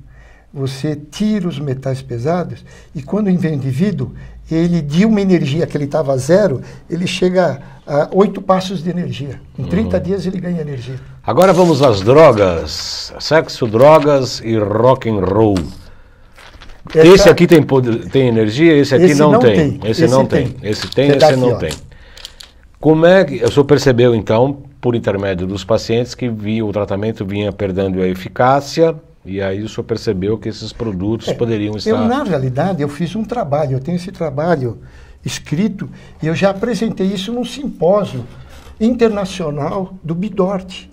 você tira os metais pesados e quando vem o indivíduo, ele de uma energia que ele estava zero, ele chega a oito passos de energia. Em 30 uhum. dias ele ganha energia. Agora vamos às drogas, sexo, drogas e rock and roll. Essa, esse tá- aqui tem, tem energia, esse aqui esse não, não tem. tem. Esse, esse não tem. tem. Esse tem, Pedaço, esse não tem. Como é que o senhor percebeu então, por intermédio dos pacientes, que via, o tratamento vinha perdendo a eficácia e aí o senhor percebeu que esses produtos é, poderiam estar... Eu, na realidade, eu fiz um trabalho, eu tenho esse trabalho escrito, e eu já apresentei isso num simpósio internacional do Bidort.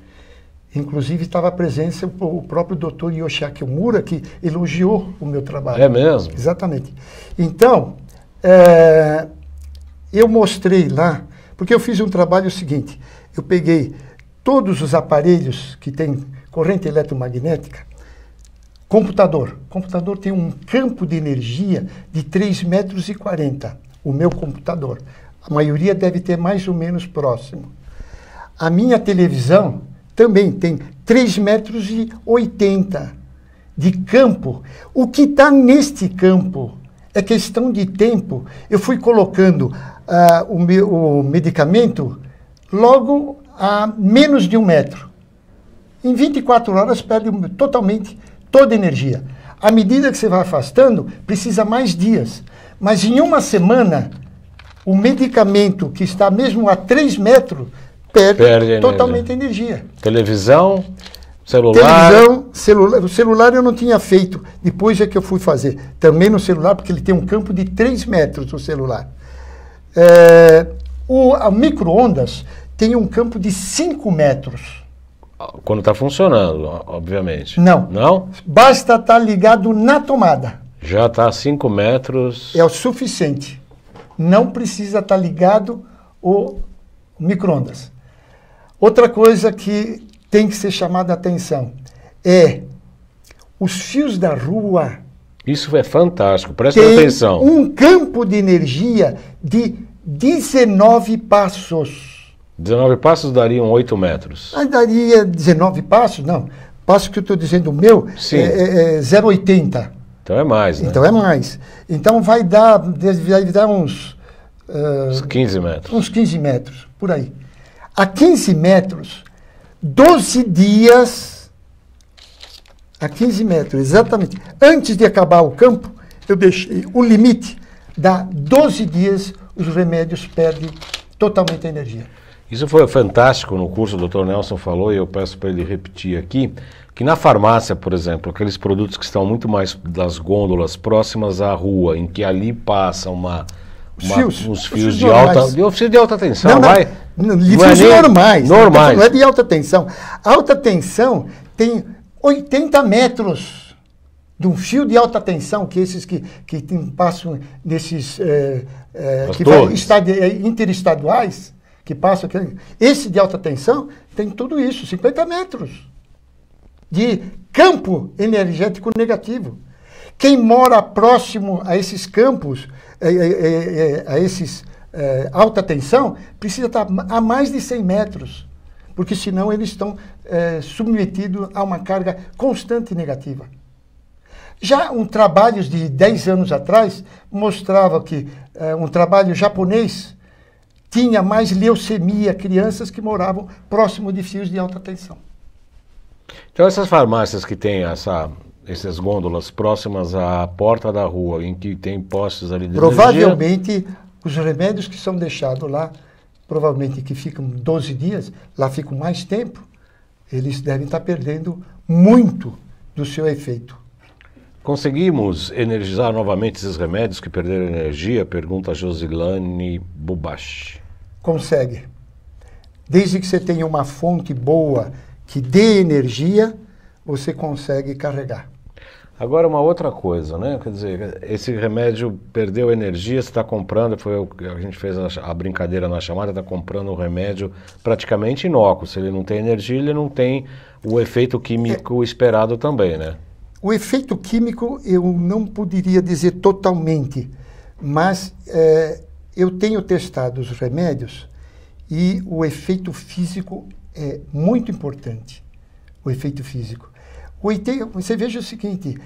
Inclusive estava a presença o próprio doutor Yoshiaki Mura, que elogiou o meu trabalho. É mesmo? Exatamente. Então, é, eu mostrei lá, porque eu fiz um trabalho seguinte, eu peguei todos os aparelhos que têm corrente eletromagnética, Computador. Computador tem um campo de energia de 3,40 metros e O meu computador. A maioria deve ter mais ou menos próximo. A minha televisão também tem 3,80 metros e de campo. O que está neste campo é questão de tempo. Eu fui colocando uh, o, meu, o medicamento logo a menos de um metro. Em 24 horas perde totalmente toda energia. À medida que você vai afastando, precisa mais dias. Mas em uma semana, o medicamento que está mesmo a 3 metros perde, perde totalmente energia. energia. Televisão, celular. Televisão, celular. O celular eu não tinha feito. Depois é que eu fui fazer. Também no celular, porque ele tem um campo de 3 metros o celular. É, o, microondas micro-ondas tem um campo de 5 metros. Quando está funcionando, obviamente. Não. Não? Basta estar tá ligado na tomada. Já está a 5 metros. É o suficiente. Não precisa estar tá ligado o microondas. Outra coisa que tem que ser chamada a atenção é os fios da rua. Isso é fantástico, presta atenção. Um campo de energia de 19 passos. 19 passos dariam 8 metros. Aí ah, daria 19 passos? Não. Passo que eu estou dizendo o meu Sim. é, é 0,80. É então é mais, né? Então é mais. Então vai dar, vai dar uns. Uh, uns 15 metros. Uns 15 metros, por aí. A 15 metros, 12 dias. A 15 metros, exatamente. Antes de acabar o campo, eu deixei o limite. Dá 12 dias, os remédios perdem totalmente a energia. Isso foi fantástico no curso, o Dr. Nelson falou, e eu peço para ele repetir aqui, que na farmácia, por exemplo, aqueles produtos que estão muito mais das gôndolas próximas à rua, em que ali passa uma, uma fios, uns fios, de alta, de, de alta tensão, não, não, vai? Não, de não é normais. Né? Normais. Não é de alta tensão. Alta tensão tem 80 metros de um fio de alta tensão, que esses que, que tem, passam nesses. É, é, que vai, eh, interestaduais, que passa. Aqui. Esse de alta tensão tem tudo isso, 50 metros de campo energético negativo. Quem mora próximo a esses campos, eh, eh, eh, a esses alta tensão, precisa estar tá a mais de 100 metros, porque senão eles estão submetidos a uma carga constante negativa. Já um trabalho de 10 anos atrás mostrava que um trabalho japonês tinha mais leucemia, crianças que moravam próximo de fios de alta tensão. Então essas farmácias que têm essa, essas gôndolas próximas à porta da rua, em que tem postes ali de Provavelmente energia... os remédios que são deixados lá, provavelmente que ficam 12 dias, lá ficam mais tempo, eles devem estar perdendo muito do seu efeito. Conseguimos energizar novamente esses remédios que perderam energia? Pergunta Josilane Bubache. Consegue. Desde que você tenha uma fonte boa que dê energia, você consegue carregar. Agora, uma outra coisa, né? Quer dizer, esse remédio perdeu energia, você está comprando, foi o, a gente fez a, a brincadeira na chamada, está comprando um remédio praticamente inócuo. Se ele não tem energia, ele não tem o efeito químico é, esperado também, né? O efeito químico eu não poderia dizer totalmente, mas é, eu tenho testado os remédios e o efeito físico é muito importante. O efeito físico. O IT, você veja o seguinte: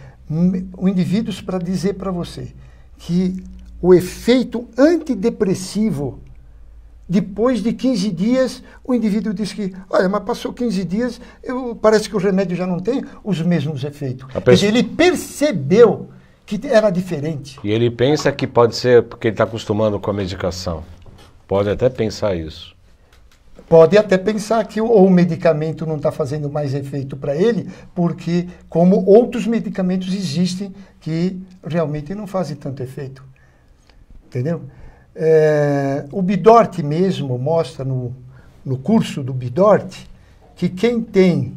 o indivíduos para dizer para você que o efeito antidepressivo depois de 15 dias, o indivíduo diz que, olha, mas passou 15 dias, eu, parece que o remédio já não tem os mesmos efeitos. Pessoa... ele percebeu que era diferente. E ele pensa que pode ser porque ele está acostumando com a medicação. Pode até pensar isso. Pode até pensar que o medicamento não está fazendo mais efeito para ele, porque, como outros medicamentos existem que realmente não fazem tanto efeito. Entendeu? É, o Bidort mesmo mostra no, no curso do Bidort que quem tem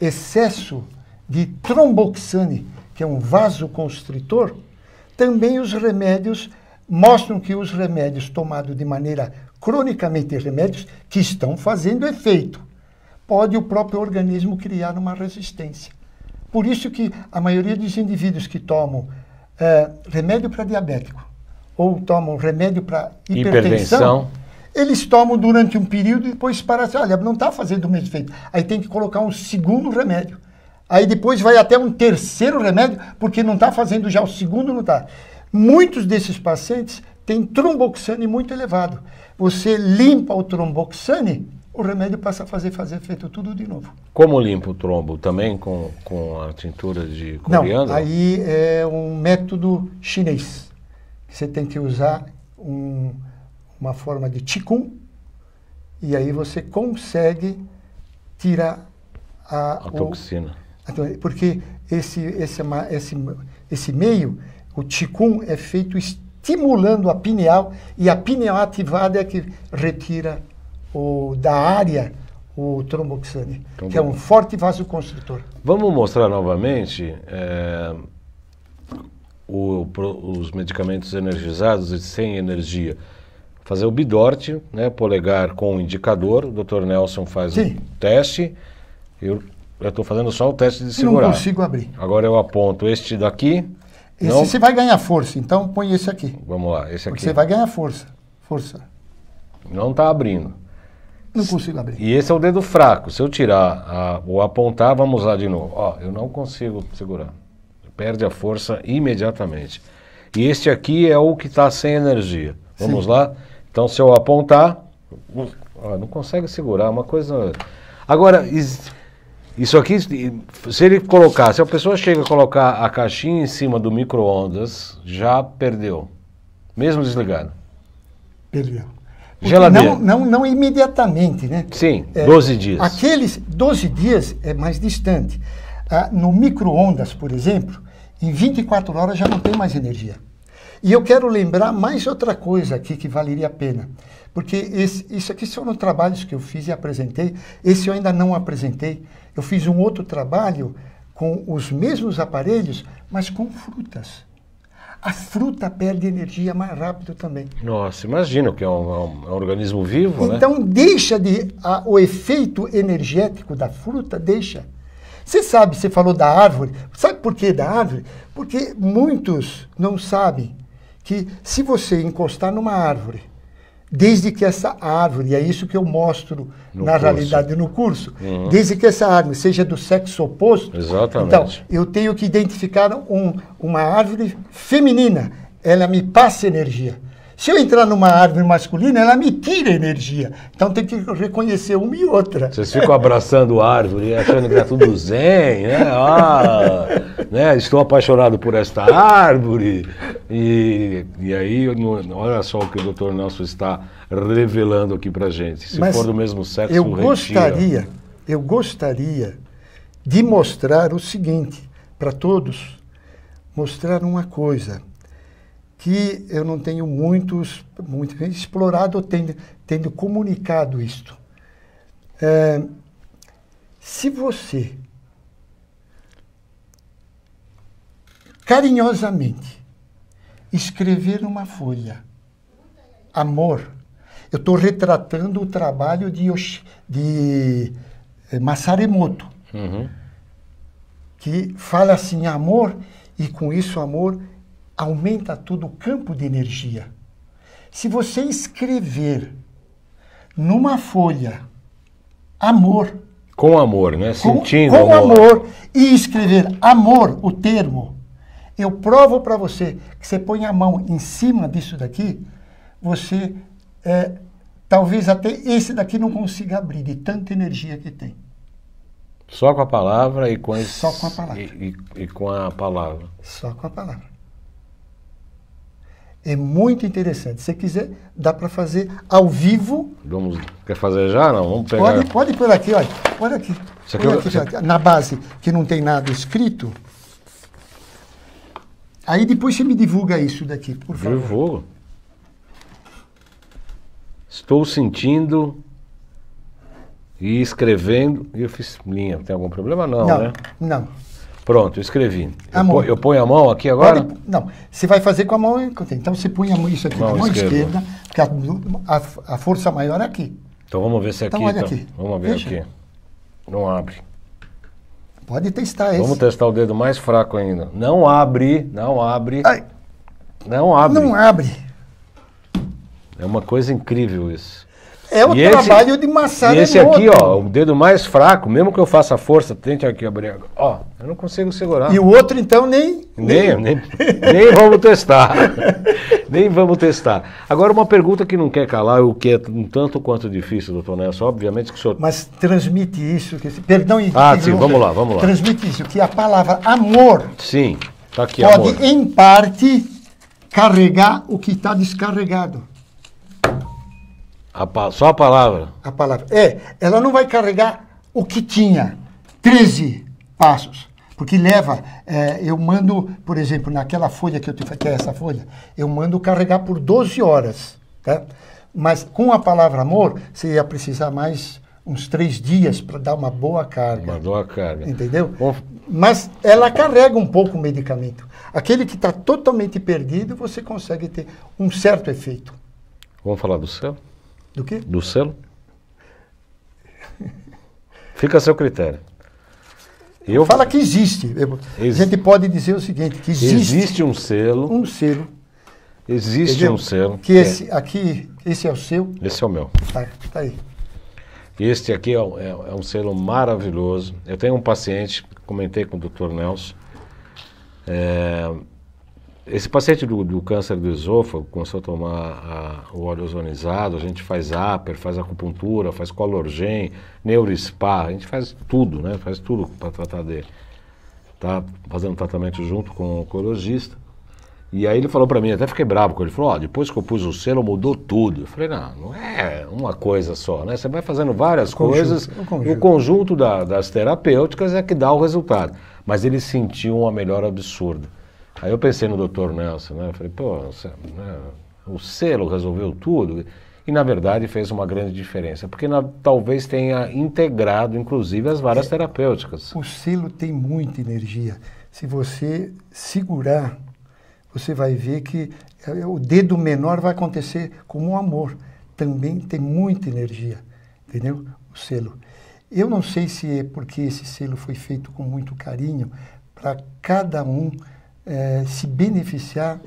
excesso de tromboxane, que é um vasoconstritor, também os remédios mostram que os remédios tomados de maneira cronicamente remédios que estão fazendo efeito, pode o próprio organismo criar uma resistência. Por isso que a maioria dos indivíduos que tomam é, remédio para diabético ou tomam remédio para hipertensão, hipertensão, eles tomam durante um período e depois para, assim, olha, não está fazendo o mesmo efeito. Aí tem que colocar um segundo remédio. Aí depois vai até um terceiro remédio, porque não está fazendo já o segundo, não está. Muitos desses pacientes têm tromboxane muito elevado. Você limpa o tromboxane, o remédio passa a fazer, fazer efeito tudo de novo. Como limpa o trombo? Também com, com a tintura de coriandro? Não, aí é um método chinês você tem que usar um, uma forma de ticum, e aí você consegue tirar a, a o, toxina. A, porque esse, esse, esse, esse meio, o ticum, é feito estimulando a pineal, e a pineal ativada é que retira o, da área o tromboxane, então, que é um forte vasoconstritor. Vamos mostrar novamente. É o, os medicamentos energizados e sem energia. Fazer o bidorte, né, polegar com o indicador, o doutor Nelson faz Sim. o teste, eu estou fazendo só o teste de segurar. não consigo abrir. Agora eu aponto este daqui. Esse não... você vai ganhar força, então põe esse aqui. Vamos lá, esse aqui. Porque você vai ganhar força, força. Não está abrindo. Não consigo abrir. E esse é o dedo fraco. Se eu tirar ou apontar, vamos lá de novo. Ó, eu não consigo segurar perde a força imediatamente. E este aqui é o que está sem energia. Vamos Sim. lá? Então, se eu apontar, não consegue segurar, uma coisa. Agora, isso aqui, se ele colocar, se a pessoa chega a colocar a caixinha em cima do micro-ondas, já perdeu. Mesmo desligado. Perdeu. Não, não, não imediatamente, né? Sim, é, 12 dias. Aqueles 12 dias é mais distante. Tá? no micro-ondas, por exemplo, em 24 horas já não tem mais energia. E eu quero lembrar mais outra coisa aqui que valeria a pena. Porque esse, isso aqui foram trabalhos que eu fiz e apresentei. Esse eu ainda não apresentei. Eu fiz um outro trabalho com os mesmos aparelhos, mas com frutas. A fruta perde energia mais rápido também. Nossa, imagina que é um, é um, é um organismo vivo, então, né? Então deixa de... A, o efeito energético da fruta deixa. Você sabe, você falou da árvore. Sabe por que da árvore? Porque muitos não sabem que se você encostar numa árvore, desde que essa árvore, é isso que eu mostro no na curso. realidade no curso, uhum. desde que essa árvore seja do sexo oposto, Exatamente. então eu tenho que identificar um, uma árvore feminina, ela me passa energia. Se eu entrar numa árvore masculina, ela me tira energia. Então tem que reconhecer uma e outra. Vocês ficam abraçando a árvore, achando que é tudo zen, né? Ah, né? Estou apaixonado por esta árvore. E, e aí, olha só o que o doutor Nelson está revelando aqui para gente. Se Mas for do mesmo sexo, eu gostaria, retira. eu gostaria de mostrar o seguinte para todos, mostrar uma coisa que eu não tenho muitos, muito explorado, tendo, tendo comunicado isto. É, se você carinhosamente escrever numa folha amor, eu estou retratando o trabalho de, Yoshi, de eh, Massaremoto, uhum. que fala assim amor e com isso amor aumenta todo o campo de energia. Se você escrever numa folha amor. Com amor, né? Sentindo com, com amor. amor. E escrever amor, o termo. Eu provo para você que você põe a mão em cima disso daqui, você é, talvez até esse daqui não consiga abrir de tanta energia que tem. Só com a palavra e com esse, Só com a palavra. E, e, e com a palavra. Só com a palavra. É muito interessante. Se quiser, dá para fazer ao vivo. Vamos, quer fazer já? Não, vamos pegar. Pode, pode por aqui, olha. Olha aqui. aqui, eu... aqui, Na base, que não tem nada escrito. Aí depois você me divulga isso daqui, por favor. Divulgo. Estou sentindo e escrevendo. E eu fiz linha. Tem algum problema? Não, não né? Não. Pronto, escrevi. Eu, eu, ponho a mão aqui agora? Pode, não, você vai fazer com a mão. Então, então você põe isso aqui mão com a mão esquerda, porque a, a, a, força maior é aqui. Então vamos ver se é então, aqui. Olha então. aqui. Vamos ver aqui. Não abre. Pode testar esse. Vamos testar o dedo mais fraco ainda. Não abre, não abre. Ai. Não abre. Não abre. É uma coisa incrível isso. É um e trabalho esse, de massagem. E esse aqui, outro. ó, o dedo mais fraco, mesmo que eu faça força, tente aqui abrir. Ó, eu não consigo segurar. E o outro, então, nem. Nem, nem, nem vamos testar. nem vamos testar. Agora, uma pergunta que não quer calar, o que é um tanto quanto difícil, doutor Nelson. Obviamente que o senhor. Mas transmite isso. Que... Perdão, Ah, sim, vamos lá, vamos lá. Transmite isso, que a palavra amor. Sim, tá aqui, Pode, amor. em parte, carregar o que está descarregado. A só a palavra? A palavra. É, ela não vai carregar o que tinha. 13 passos. Porque leva, é, eu mando, por exemplo, naquela folha que eu te que é essa folha, eu mando carregar por 12 horas. Tá? Mas com a palavra amor, você ia precisar mais uns três dias para dar uma boa carga. Uma boa carga. Entendeu? Bom... Mas ela carrega um pouco o medicamento. Aquele que está totalmente perdido, você consegue ter um certo efeito. Vamos falar do céu? Do quê? Do selo. Fica a seu critério. Eu... Fala que existe. A gente pode dizer o seguinte, que existe, existe um selo. Um selo. Existe entendeu? um selo. Que é- esse é. aqui, esse é o seu. Esse é o meu. Tá, tá aí. Este aqui é, é, é um selo maravilhoso. Eu tenho um paciente, comentei com o Dr. Nelson, é, esse paciente do do câncer do esôfago começou a tomar a o óleo ozonizado, a gente faz Aper, faz acupuntura, faz Colorgen, Neurospar, a gente faz tudo, né? Faz tudo para tratar dele. Tá fazendo tratamento junto com o oncologista. E aí ele falou para mim, até fiquei bravo com ele, ele falou, ó, oh, depois que eu pus o selo mudou tudo. Eu falei, não, não é uma coisa só, né? Você vai fazendo várias o coisas, conjunto, o conjunto, o conjunto da, das terapêuticas é que dá o resultado. Mas ele sentiu uma melhora absurda. Aí eu pensei no doutor Nelson né, falei, pô, né o selo resolveu tudo e na verdade fez uma grande diferença, porque na, talvez tenha integrado inclusive as várias é, terapêuticas. O selo tem muita energia. Se você segurar, você vai ver que eh, o dedo menor vai acontecer como o amor. Também tem muita energia, entendeu? O selo. Eu não sei se é porque esse selo foi feito com muito carinho para cada um é, se beneficiar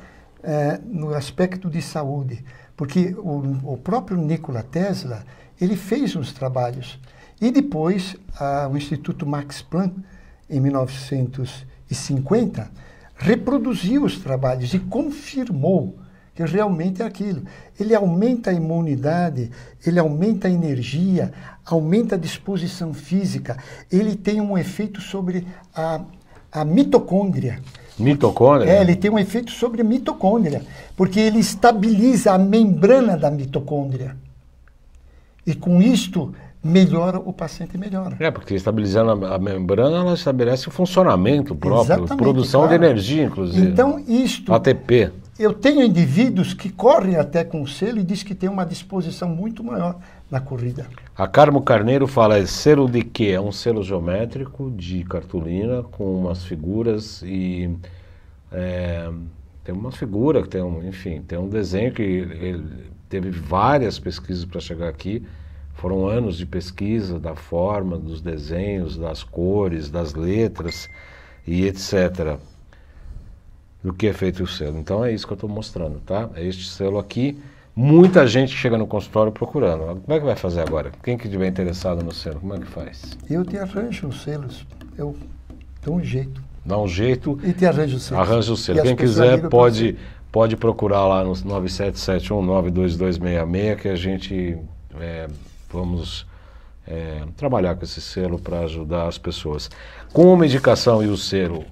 é, no aspecto de saúde, porque o, o, próprio Nikola Tesla ele fez uns trabalhos e depois a, o Instituto Max Planck em 1950 reproduziu os trabalhos e confirmou que realmente é aquilo. Ele aumenta a imunidade, ele aumenta a energia, aumenta a disposição física, ele tem um efeito sobre a, a mitocôndria, Mitocôndria? É, ele tem um efeito sobre a mitocôndria, porque ele estabiliza a membrana da mitocôndria. E com isto, melhora, o paciente melhora. É, porque estabilizando a membrana, ela estabelece o funcionamento próprio, Exatamente, produção claro. de energia, inclusive. Então, isto. ATP. Eu tenho indivíduos que correm até com o selo e diz que tem uma disposição muito maior na corrida. A Carmo Carneiro fala, é selo de quê? É um selo geométrico de cartolina com umas figuras e é, tem uma figura que tem um, enfim, tem um desenho que ele teve várias pesquisas para chegar aqui. Foram anos de pesquisa da forma, dos desenhos, das cores, das letras e etc. Do que é feito o selo. Então é isso que eu estou mostrando, tá? É este selo aqui muita gente chega no consultório procurando. Como é que vai fazer agora? Quem que estiver interessado no selo, como é que faz? Eu te arranjo os selos. Eu dou um jeito. Dá um jeito. E te arranjo os selos. Arranja o selo. Quem quiser pode, pode procurar lá no 977192266 que a gente é, vamos é, trabalhar com esse selo para ajudar as pessoas. Com a medicação e o selo,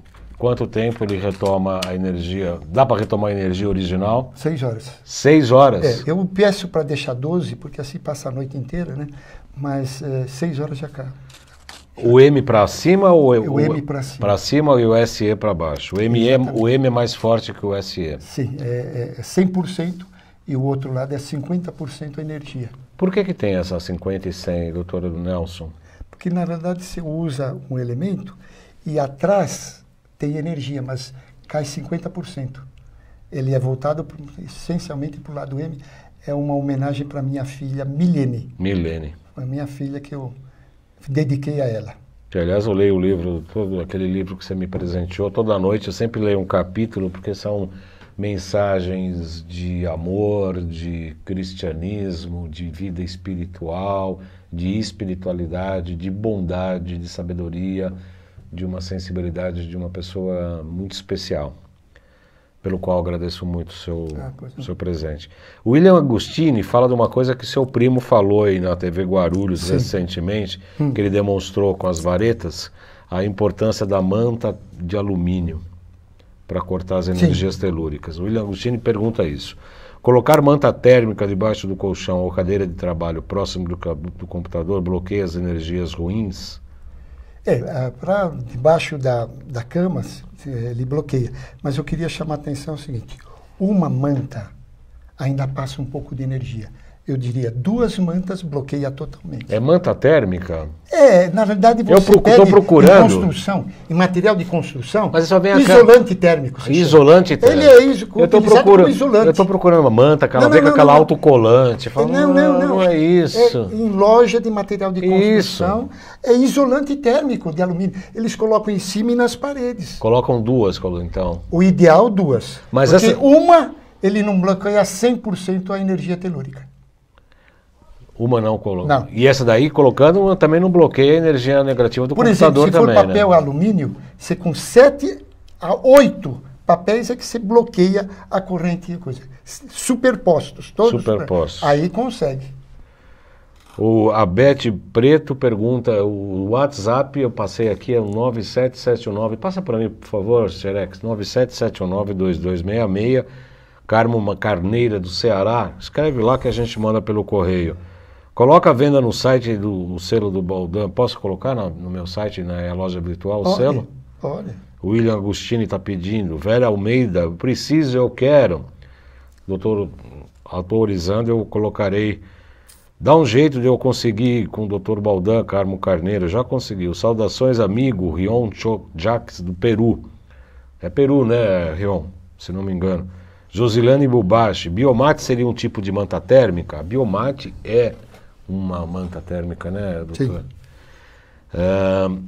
Quanto tempo ele retoma a energia? Dá para retomar a energia original? Seis horas. Seis horas? É, eu peço para deixar 12, porque assim passa a noite inteira, né? Mas é, seis horas já cá. O M para cima ou o, é o M para cima? Para cima e o SE para baixo. O M, é, o M é mais forte que o SE. Sim, é, é 100% é e o outro lado é 50% a energia. Por que, que tem essa 50 e 100, doutor Nelson? Porque na verdade você usa um elemento e atrás tem energia, mas cai 50%. Ele é voltado pro, essencialmente para o lado M. É uma homenagem para minha filha Milene. Milene. Foi a minha filha que eu dediquei a ela. Que, aliás, eu leio o livro, todo aquele livro que você me presenteou, toda noite eu sempre leio um capítulo, porque são mensagens de amor, de cristianismo, de vida espiritual, de espiritualidade, de bondade, de sabedoria de uma sensibilidade de uma pessoa muito especial, pelo qual agradeço muito o seu, ah, seu presente. William Agostini fala de uma coisa que seu primo falou aí na TV Guarulhos Sim. recentemente, hum. que ele demonstrou com as varetas a importância da manta de alumínio para cortar as energias Sim. telúricas. O William Agostini pergunta isso. Colocar manta térmica debaixo do colchão ou cadeira de trabalho próximo do, do computador bloqueia as energias ruins? É, ah, para debaixo da, da cama, ele bloqueia. Mas eu queria chamar a atenção é o seguinte: uma manta ainda passa um pouco de energia eu diria, duas mantas bloqueia totalmente. É manta térmica? É, na verdade você eu procu pede procurando. em construção, em material de construção, Mas só vem a isolante térmico. Isolante térmico. Ele é iso, eu tô procurando, isolante. Eu estou procurando uma manta, aquela, não, não, vem com aquela não, autocolante. Falo, não, não, não, não. é isso. É, em loja de material de construção, isso. é isolante térmico de alumínio. Eles colocam em cima e nas paredes. Colocam duas, então. O ideal, duas. Mas Porque essa... uma, ele não bloqueia 100% a energia telúrica. Uma não coloca. Não. E essa daí, colocando, também não bloqueia a energia negativa do Por computador exemplo, se for né? papel né? alumínio, você com 7 a 8 papéis é que você bloqueia a corrente. Coisa. Superpostos, todos. Superpostos. Super... Aí consegue. O, a Preto pergunta, o WhatsApp, eu passei aqui, é o 9779. Passa para mim, por favor, Xerex. 97792266. Carmo Carneira do Ceará, escreve lá que a gente manda pelo correio. Coloca a venda no site do selo do Baldan. Posso colocar no meu site, na é loja virtual, o selo? Olha. O William Agostini está pedindo. Vera Almeida, eu preciso, eu quero. Doutor, autorizando, eu colocarei. Dá um jeito de eu conseguir com o doutor Baldan, Carmo Carneiro. Já conseguiu. Saudações, amigo Rion Jax, do Peru. É Peru, né, Rion? Se não me engano. Josilane Bubache. Biomate seria um tipo de manta térmica? Biomate é uma manta térmica, né, doutor? Sim. Uh,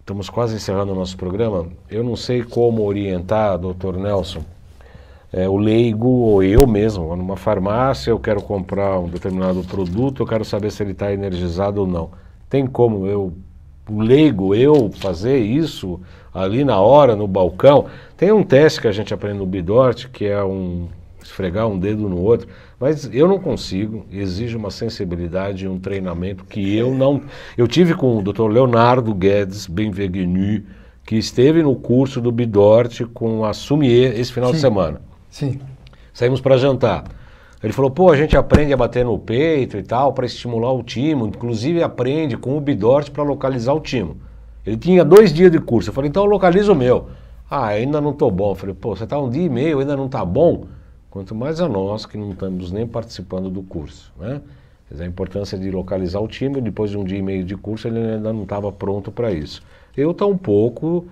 estamos quase encerrando o nosso programa. Eu não sei como orientar, doutor Nelson, é, o leigo ou eu mesmo, numa farmácia, eu quero comprar um determinado produto, eu quero saber se ele está energizado ou não. Tem como eu, o leigo, eu fazer isso ali na hora, no balcão? Tem um teste que a gente aprende no Bidort, que é um esfregar um dedo no outro. Mas eu não consigo, exige uma sensibilidade e um treinamento que eu não... Eu tive com o doutor Leonardo Guedes Benvegni, que esteve no curso do Bidorte com a Sumier esse final sim, de semana. Sim. Saímos para jantar. Ele falou, pô, a gente aprende a bater no peito e tal, para estimular o timo, inclusive aprende com o Bidorte para localizar o timo. Ele tinha dois dias de curso. Eu falei, então localiza o meu. Ah, ainda não estou bom. Eu falei, pô, você está um dia e meio, ainda não está bom? quanto mais a nós que não estamos nem participando do curso né, quer dizer a importância de localizar o time, depois de um dia e meio de curso ele ainda não estava pronto para isso, eu tampouco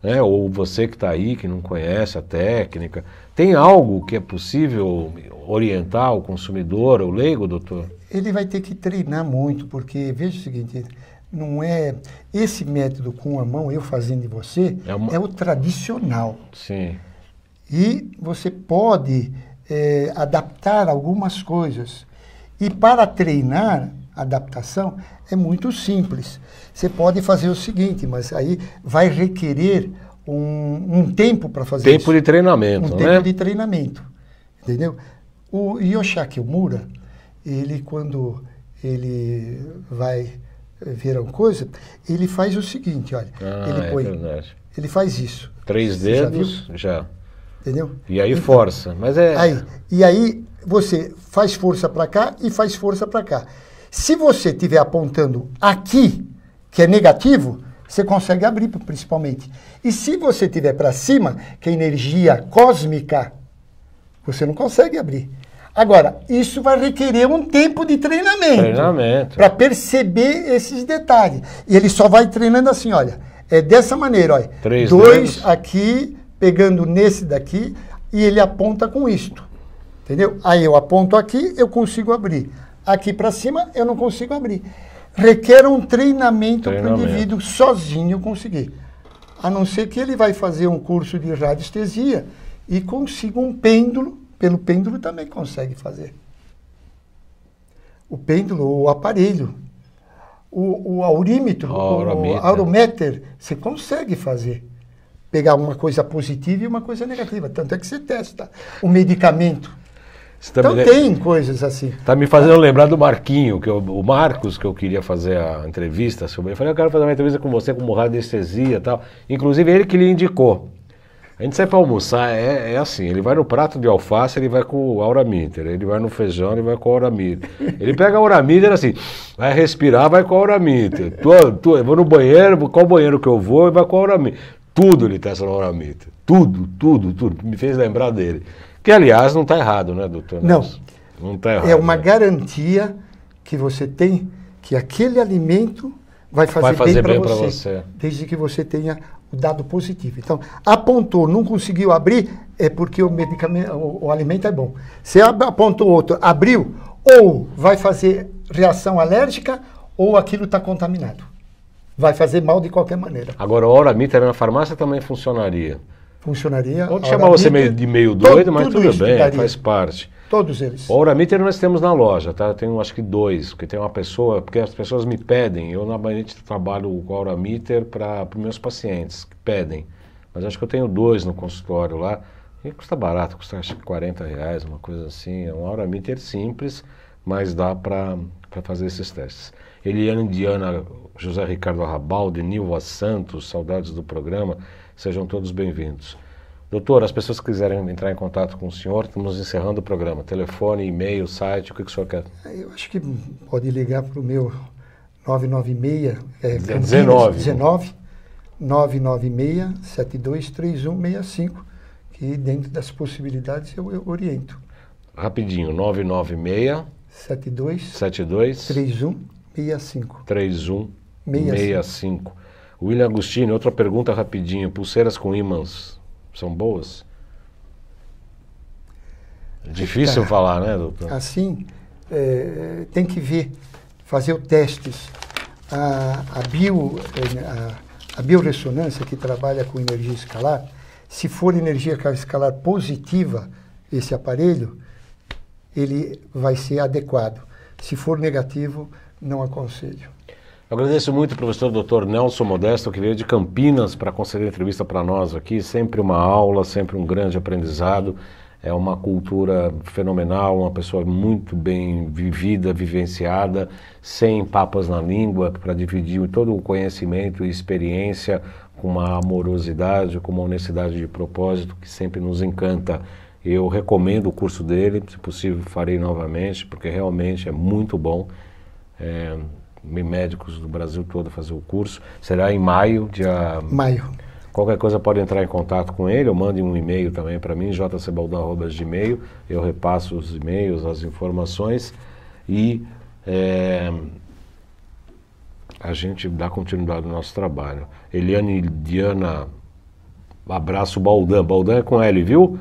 tá né, ou você que está aí, que não conhece a técnica, tem algo que é possível orientar o consumidor, o leigo, doutor? Ele vai ter que treinar muito, porque veja o seguinte, não é esse método com a mão, eu fazendo de você, é, uma... é o tradicional. Sim. E você pode é, adaptar algumas coisas. E para treinar adaptação é muito simples. Você pode fazer o seguinte, mas aí vai requerer um, um tempo para fazer tempo isso. de treinamento, um né? tempo de treinamento, entendeu? O Yoshaki Mura, ele quando ele vai ver alguma coisa, ele faz o seguinte, olha, ah, ele é põe, ele faz isso. Três dedos, já. Entendeu? E aí força. Mas é. Aí, e aí você faz força para cá e faz força para cá. Se você estiver apontando aqui, que é negativo, você consegue abrir principalmente. E se você tiver para cima, que é energia cósmica, você não consegue abrir. Agora, isso vai requerer um tempo de treinamento. Treinamento. Para perceber esses detalhes. E ele só vai treinando assim, olha. É dessa maneira, olha. Três dois dedos. aqui, pegando nesse daqui e ele aponta com isto. Entendeu? Aí eu aponto aqui, eu consigo abrir. Aqui para cima, eu não consigo abrir. Requer um treinamento, para o indivíduo sozinho conseguir. A não ser que ele vai fazer um curso de radiestesia e consiga um pêndulo, pelo pêndulo também consegue fazer. O pêndulo, o aparelho, o, o aurímetro, o, o aurometer, você consegue fazer pegar uma coisa positiva e uma coisa negativa. Tanto é que você testa o medicamento. Tá então tem coisas assim. Está me fazendo lembrar do Marquinho, que eu, o Marcos, que eu queria fazer a entrevista sobre. Eu falei, eu quero fazer uma entrevista com você, com radiestesia e tal. Inclusive, ele que lhe indicou. A gente sai para almoçar, é, é, assim, ele vai no prato de alface, ele vai com o Auramiter, ele vai no feijão, ele vai com o Auramiter. Ele pega a Auramiter assim, vai respirar, vai com o Auramiter. Tô, tô, vou no banheiro, qual banheiro que eu vou, vai com o Auramiter. Tudo ele testa normalmente. Tudo, tudo, tudo. Me fez lembrar dele. Que, aliás, não está errado, né, doutor? Não. Não está errado. É uma né? garantia que você tem que aquele alimento vai fazer, vai fazer bem, bem para você, você, Desde que você tenha o dado positivo. Então, apontou, não conseguiu abrir, é porque o, medicamento, o, o alimento é bom. Se apontou outro, abriu, ou vai fazer reação alérgica, ou aquilo está contaminado vai fazer mal de qualquer maneira. Agora, a hora na farmácia também funcionaria. Funcionaria. Pode chamar você meio, de meio doido, todo, mas tudo, tudo bem, daria. faz parte. Todos eles. O Aura Meter nós temos na loja, tá? Eu tenho acho que dois, porque tem uma pessoa, porque as pessoas me pedem, eu na Banite trabalho com o Aura Meter para os meus pacientes que pedem. Mas acho que eu tenho dois no consultório lá. E custa barato, custa acho que 40 reais, uma coisa assim. É um Aura Meter simples, mas dá para fazer esses testes. Eliane Diana, José Ricardo Arrabalde, Nilva Santos, saudades do programa, sejam todos bem-vindos. Doutor, as pessoas que quiserem entrar em contato com o senhor, estamos encerrando o programa. Telefone, e-mail, site, o que, que o senhor quer? É, eu acho que pode ligar para o meu 996... É, 19 996 723165 que dentro das possibilidades eu, eu oriento. Rapidinho, 996 72 72 31 65. 31 65. 65. William Agostini, outra pergunta rapidinho. Pulseiras com ímãs são boas? É difícil tá. falar, né, doutor? Assim, é, tem que ver, fazer o testes. A, a, bio, a, a bioressonância, que trabalha com energia escalar, se for energia escalar positiva, esse aparelho, ele vai ser adequado. Se for negativo, não aconselho. Eu agradeço muito o professor Dr. Nelson Modesto, que veio de Campinas para conceder entrevista para nós aqui. Sempre uma aula, sempre um grande aprendizado. É uma cultura fenomenal, uma pessoa muito bem vivida, vivenciada, sem papas na língua, para dividir todo o conhecimento e experiência com uma amorosidade, com uma honestidade de propósito que sempre nos encanta. Eu recomendo o curso dele, se possível farei novamente, porque realmente é muito bom eh, médicos do Brasil todo fazer o curso. Será em maio, dia. Maio. Qualquer coisa pode entrar em contato com ele, ou mande um e-mail também para mim, jcbaldão.gmail, eu repasso os e-mails, as informações e é, a gente dá continuidade ao nosso trabalho. Eliane Diana, abraço Baldan. Baldan é com L, viu?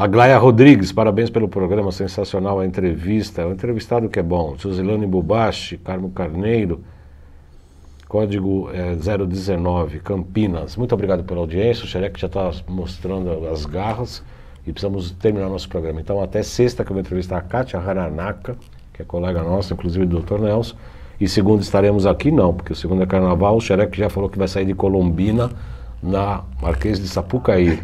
Aglaia Rodrigues, parabéns pelo programa, sensacional a entrevista. O entrevistado que é bom. Suzilane Bubachi, Carmo Carneiro, código é, eh, 019, Campinas. Muito obrigado pela audiência. O Xerec já está mostrando as garras e precisamos terminar nosso programa. Então, até sexta que eu vou entrevistar a Kátia Haranaka, que é colega nossa, inclusive do Dr. Nelson. E segundo estaremos aqui, não, porque o segundo é carnaval. O Xerec já falou que vai sair de Colombina na Marquês de Sapucaí.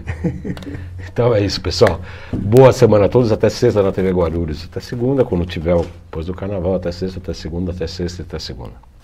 então é isso, pessoal. Boa semana a todos. Até sexta na TV Guarulhos. Até segunda, quando tiver, depois do carnaval. Até sexta, até segunda, até sexta, até segunda.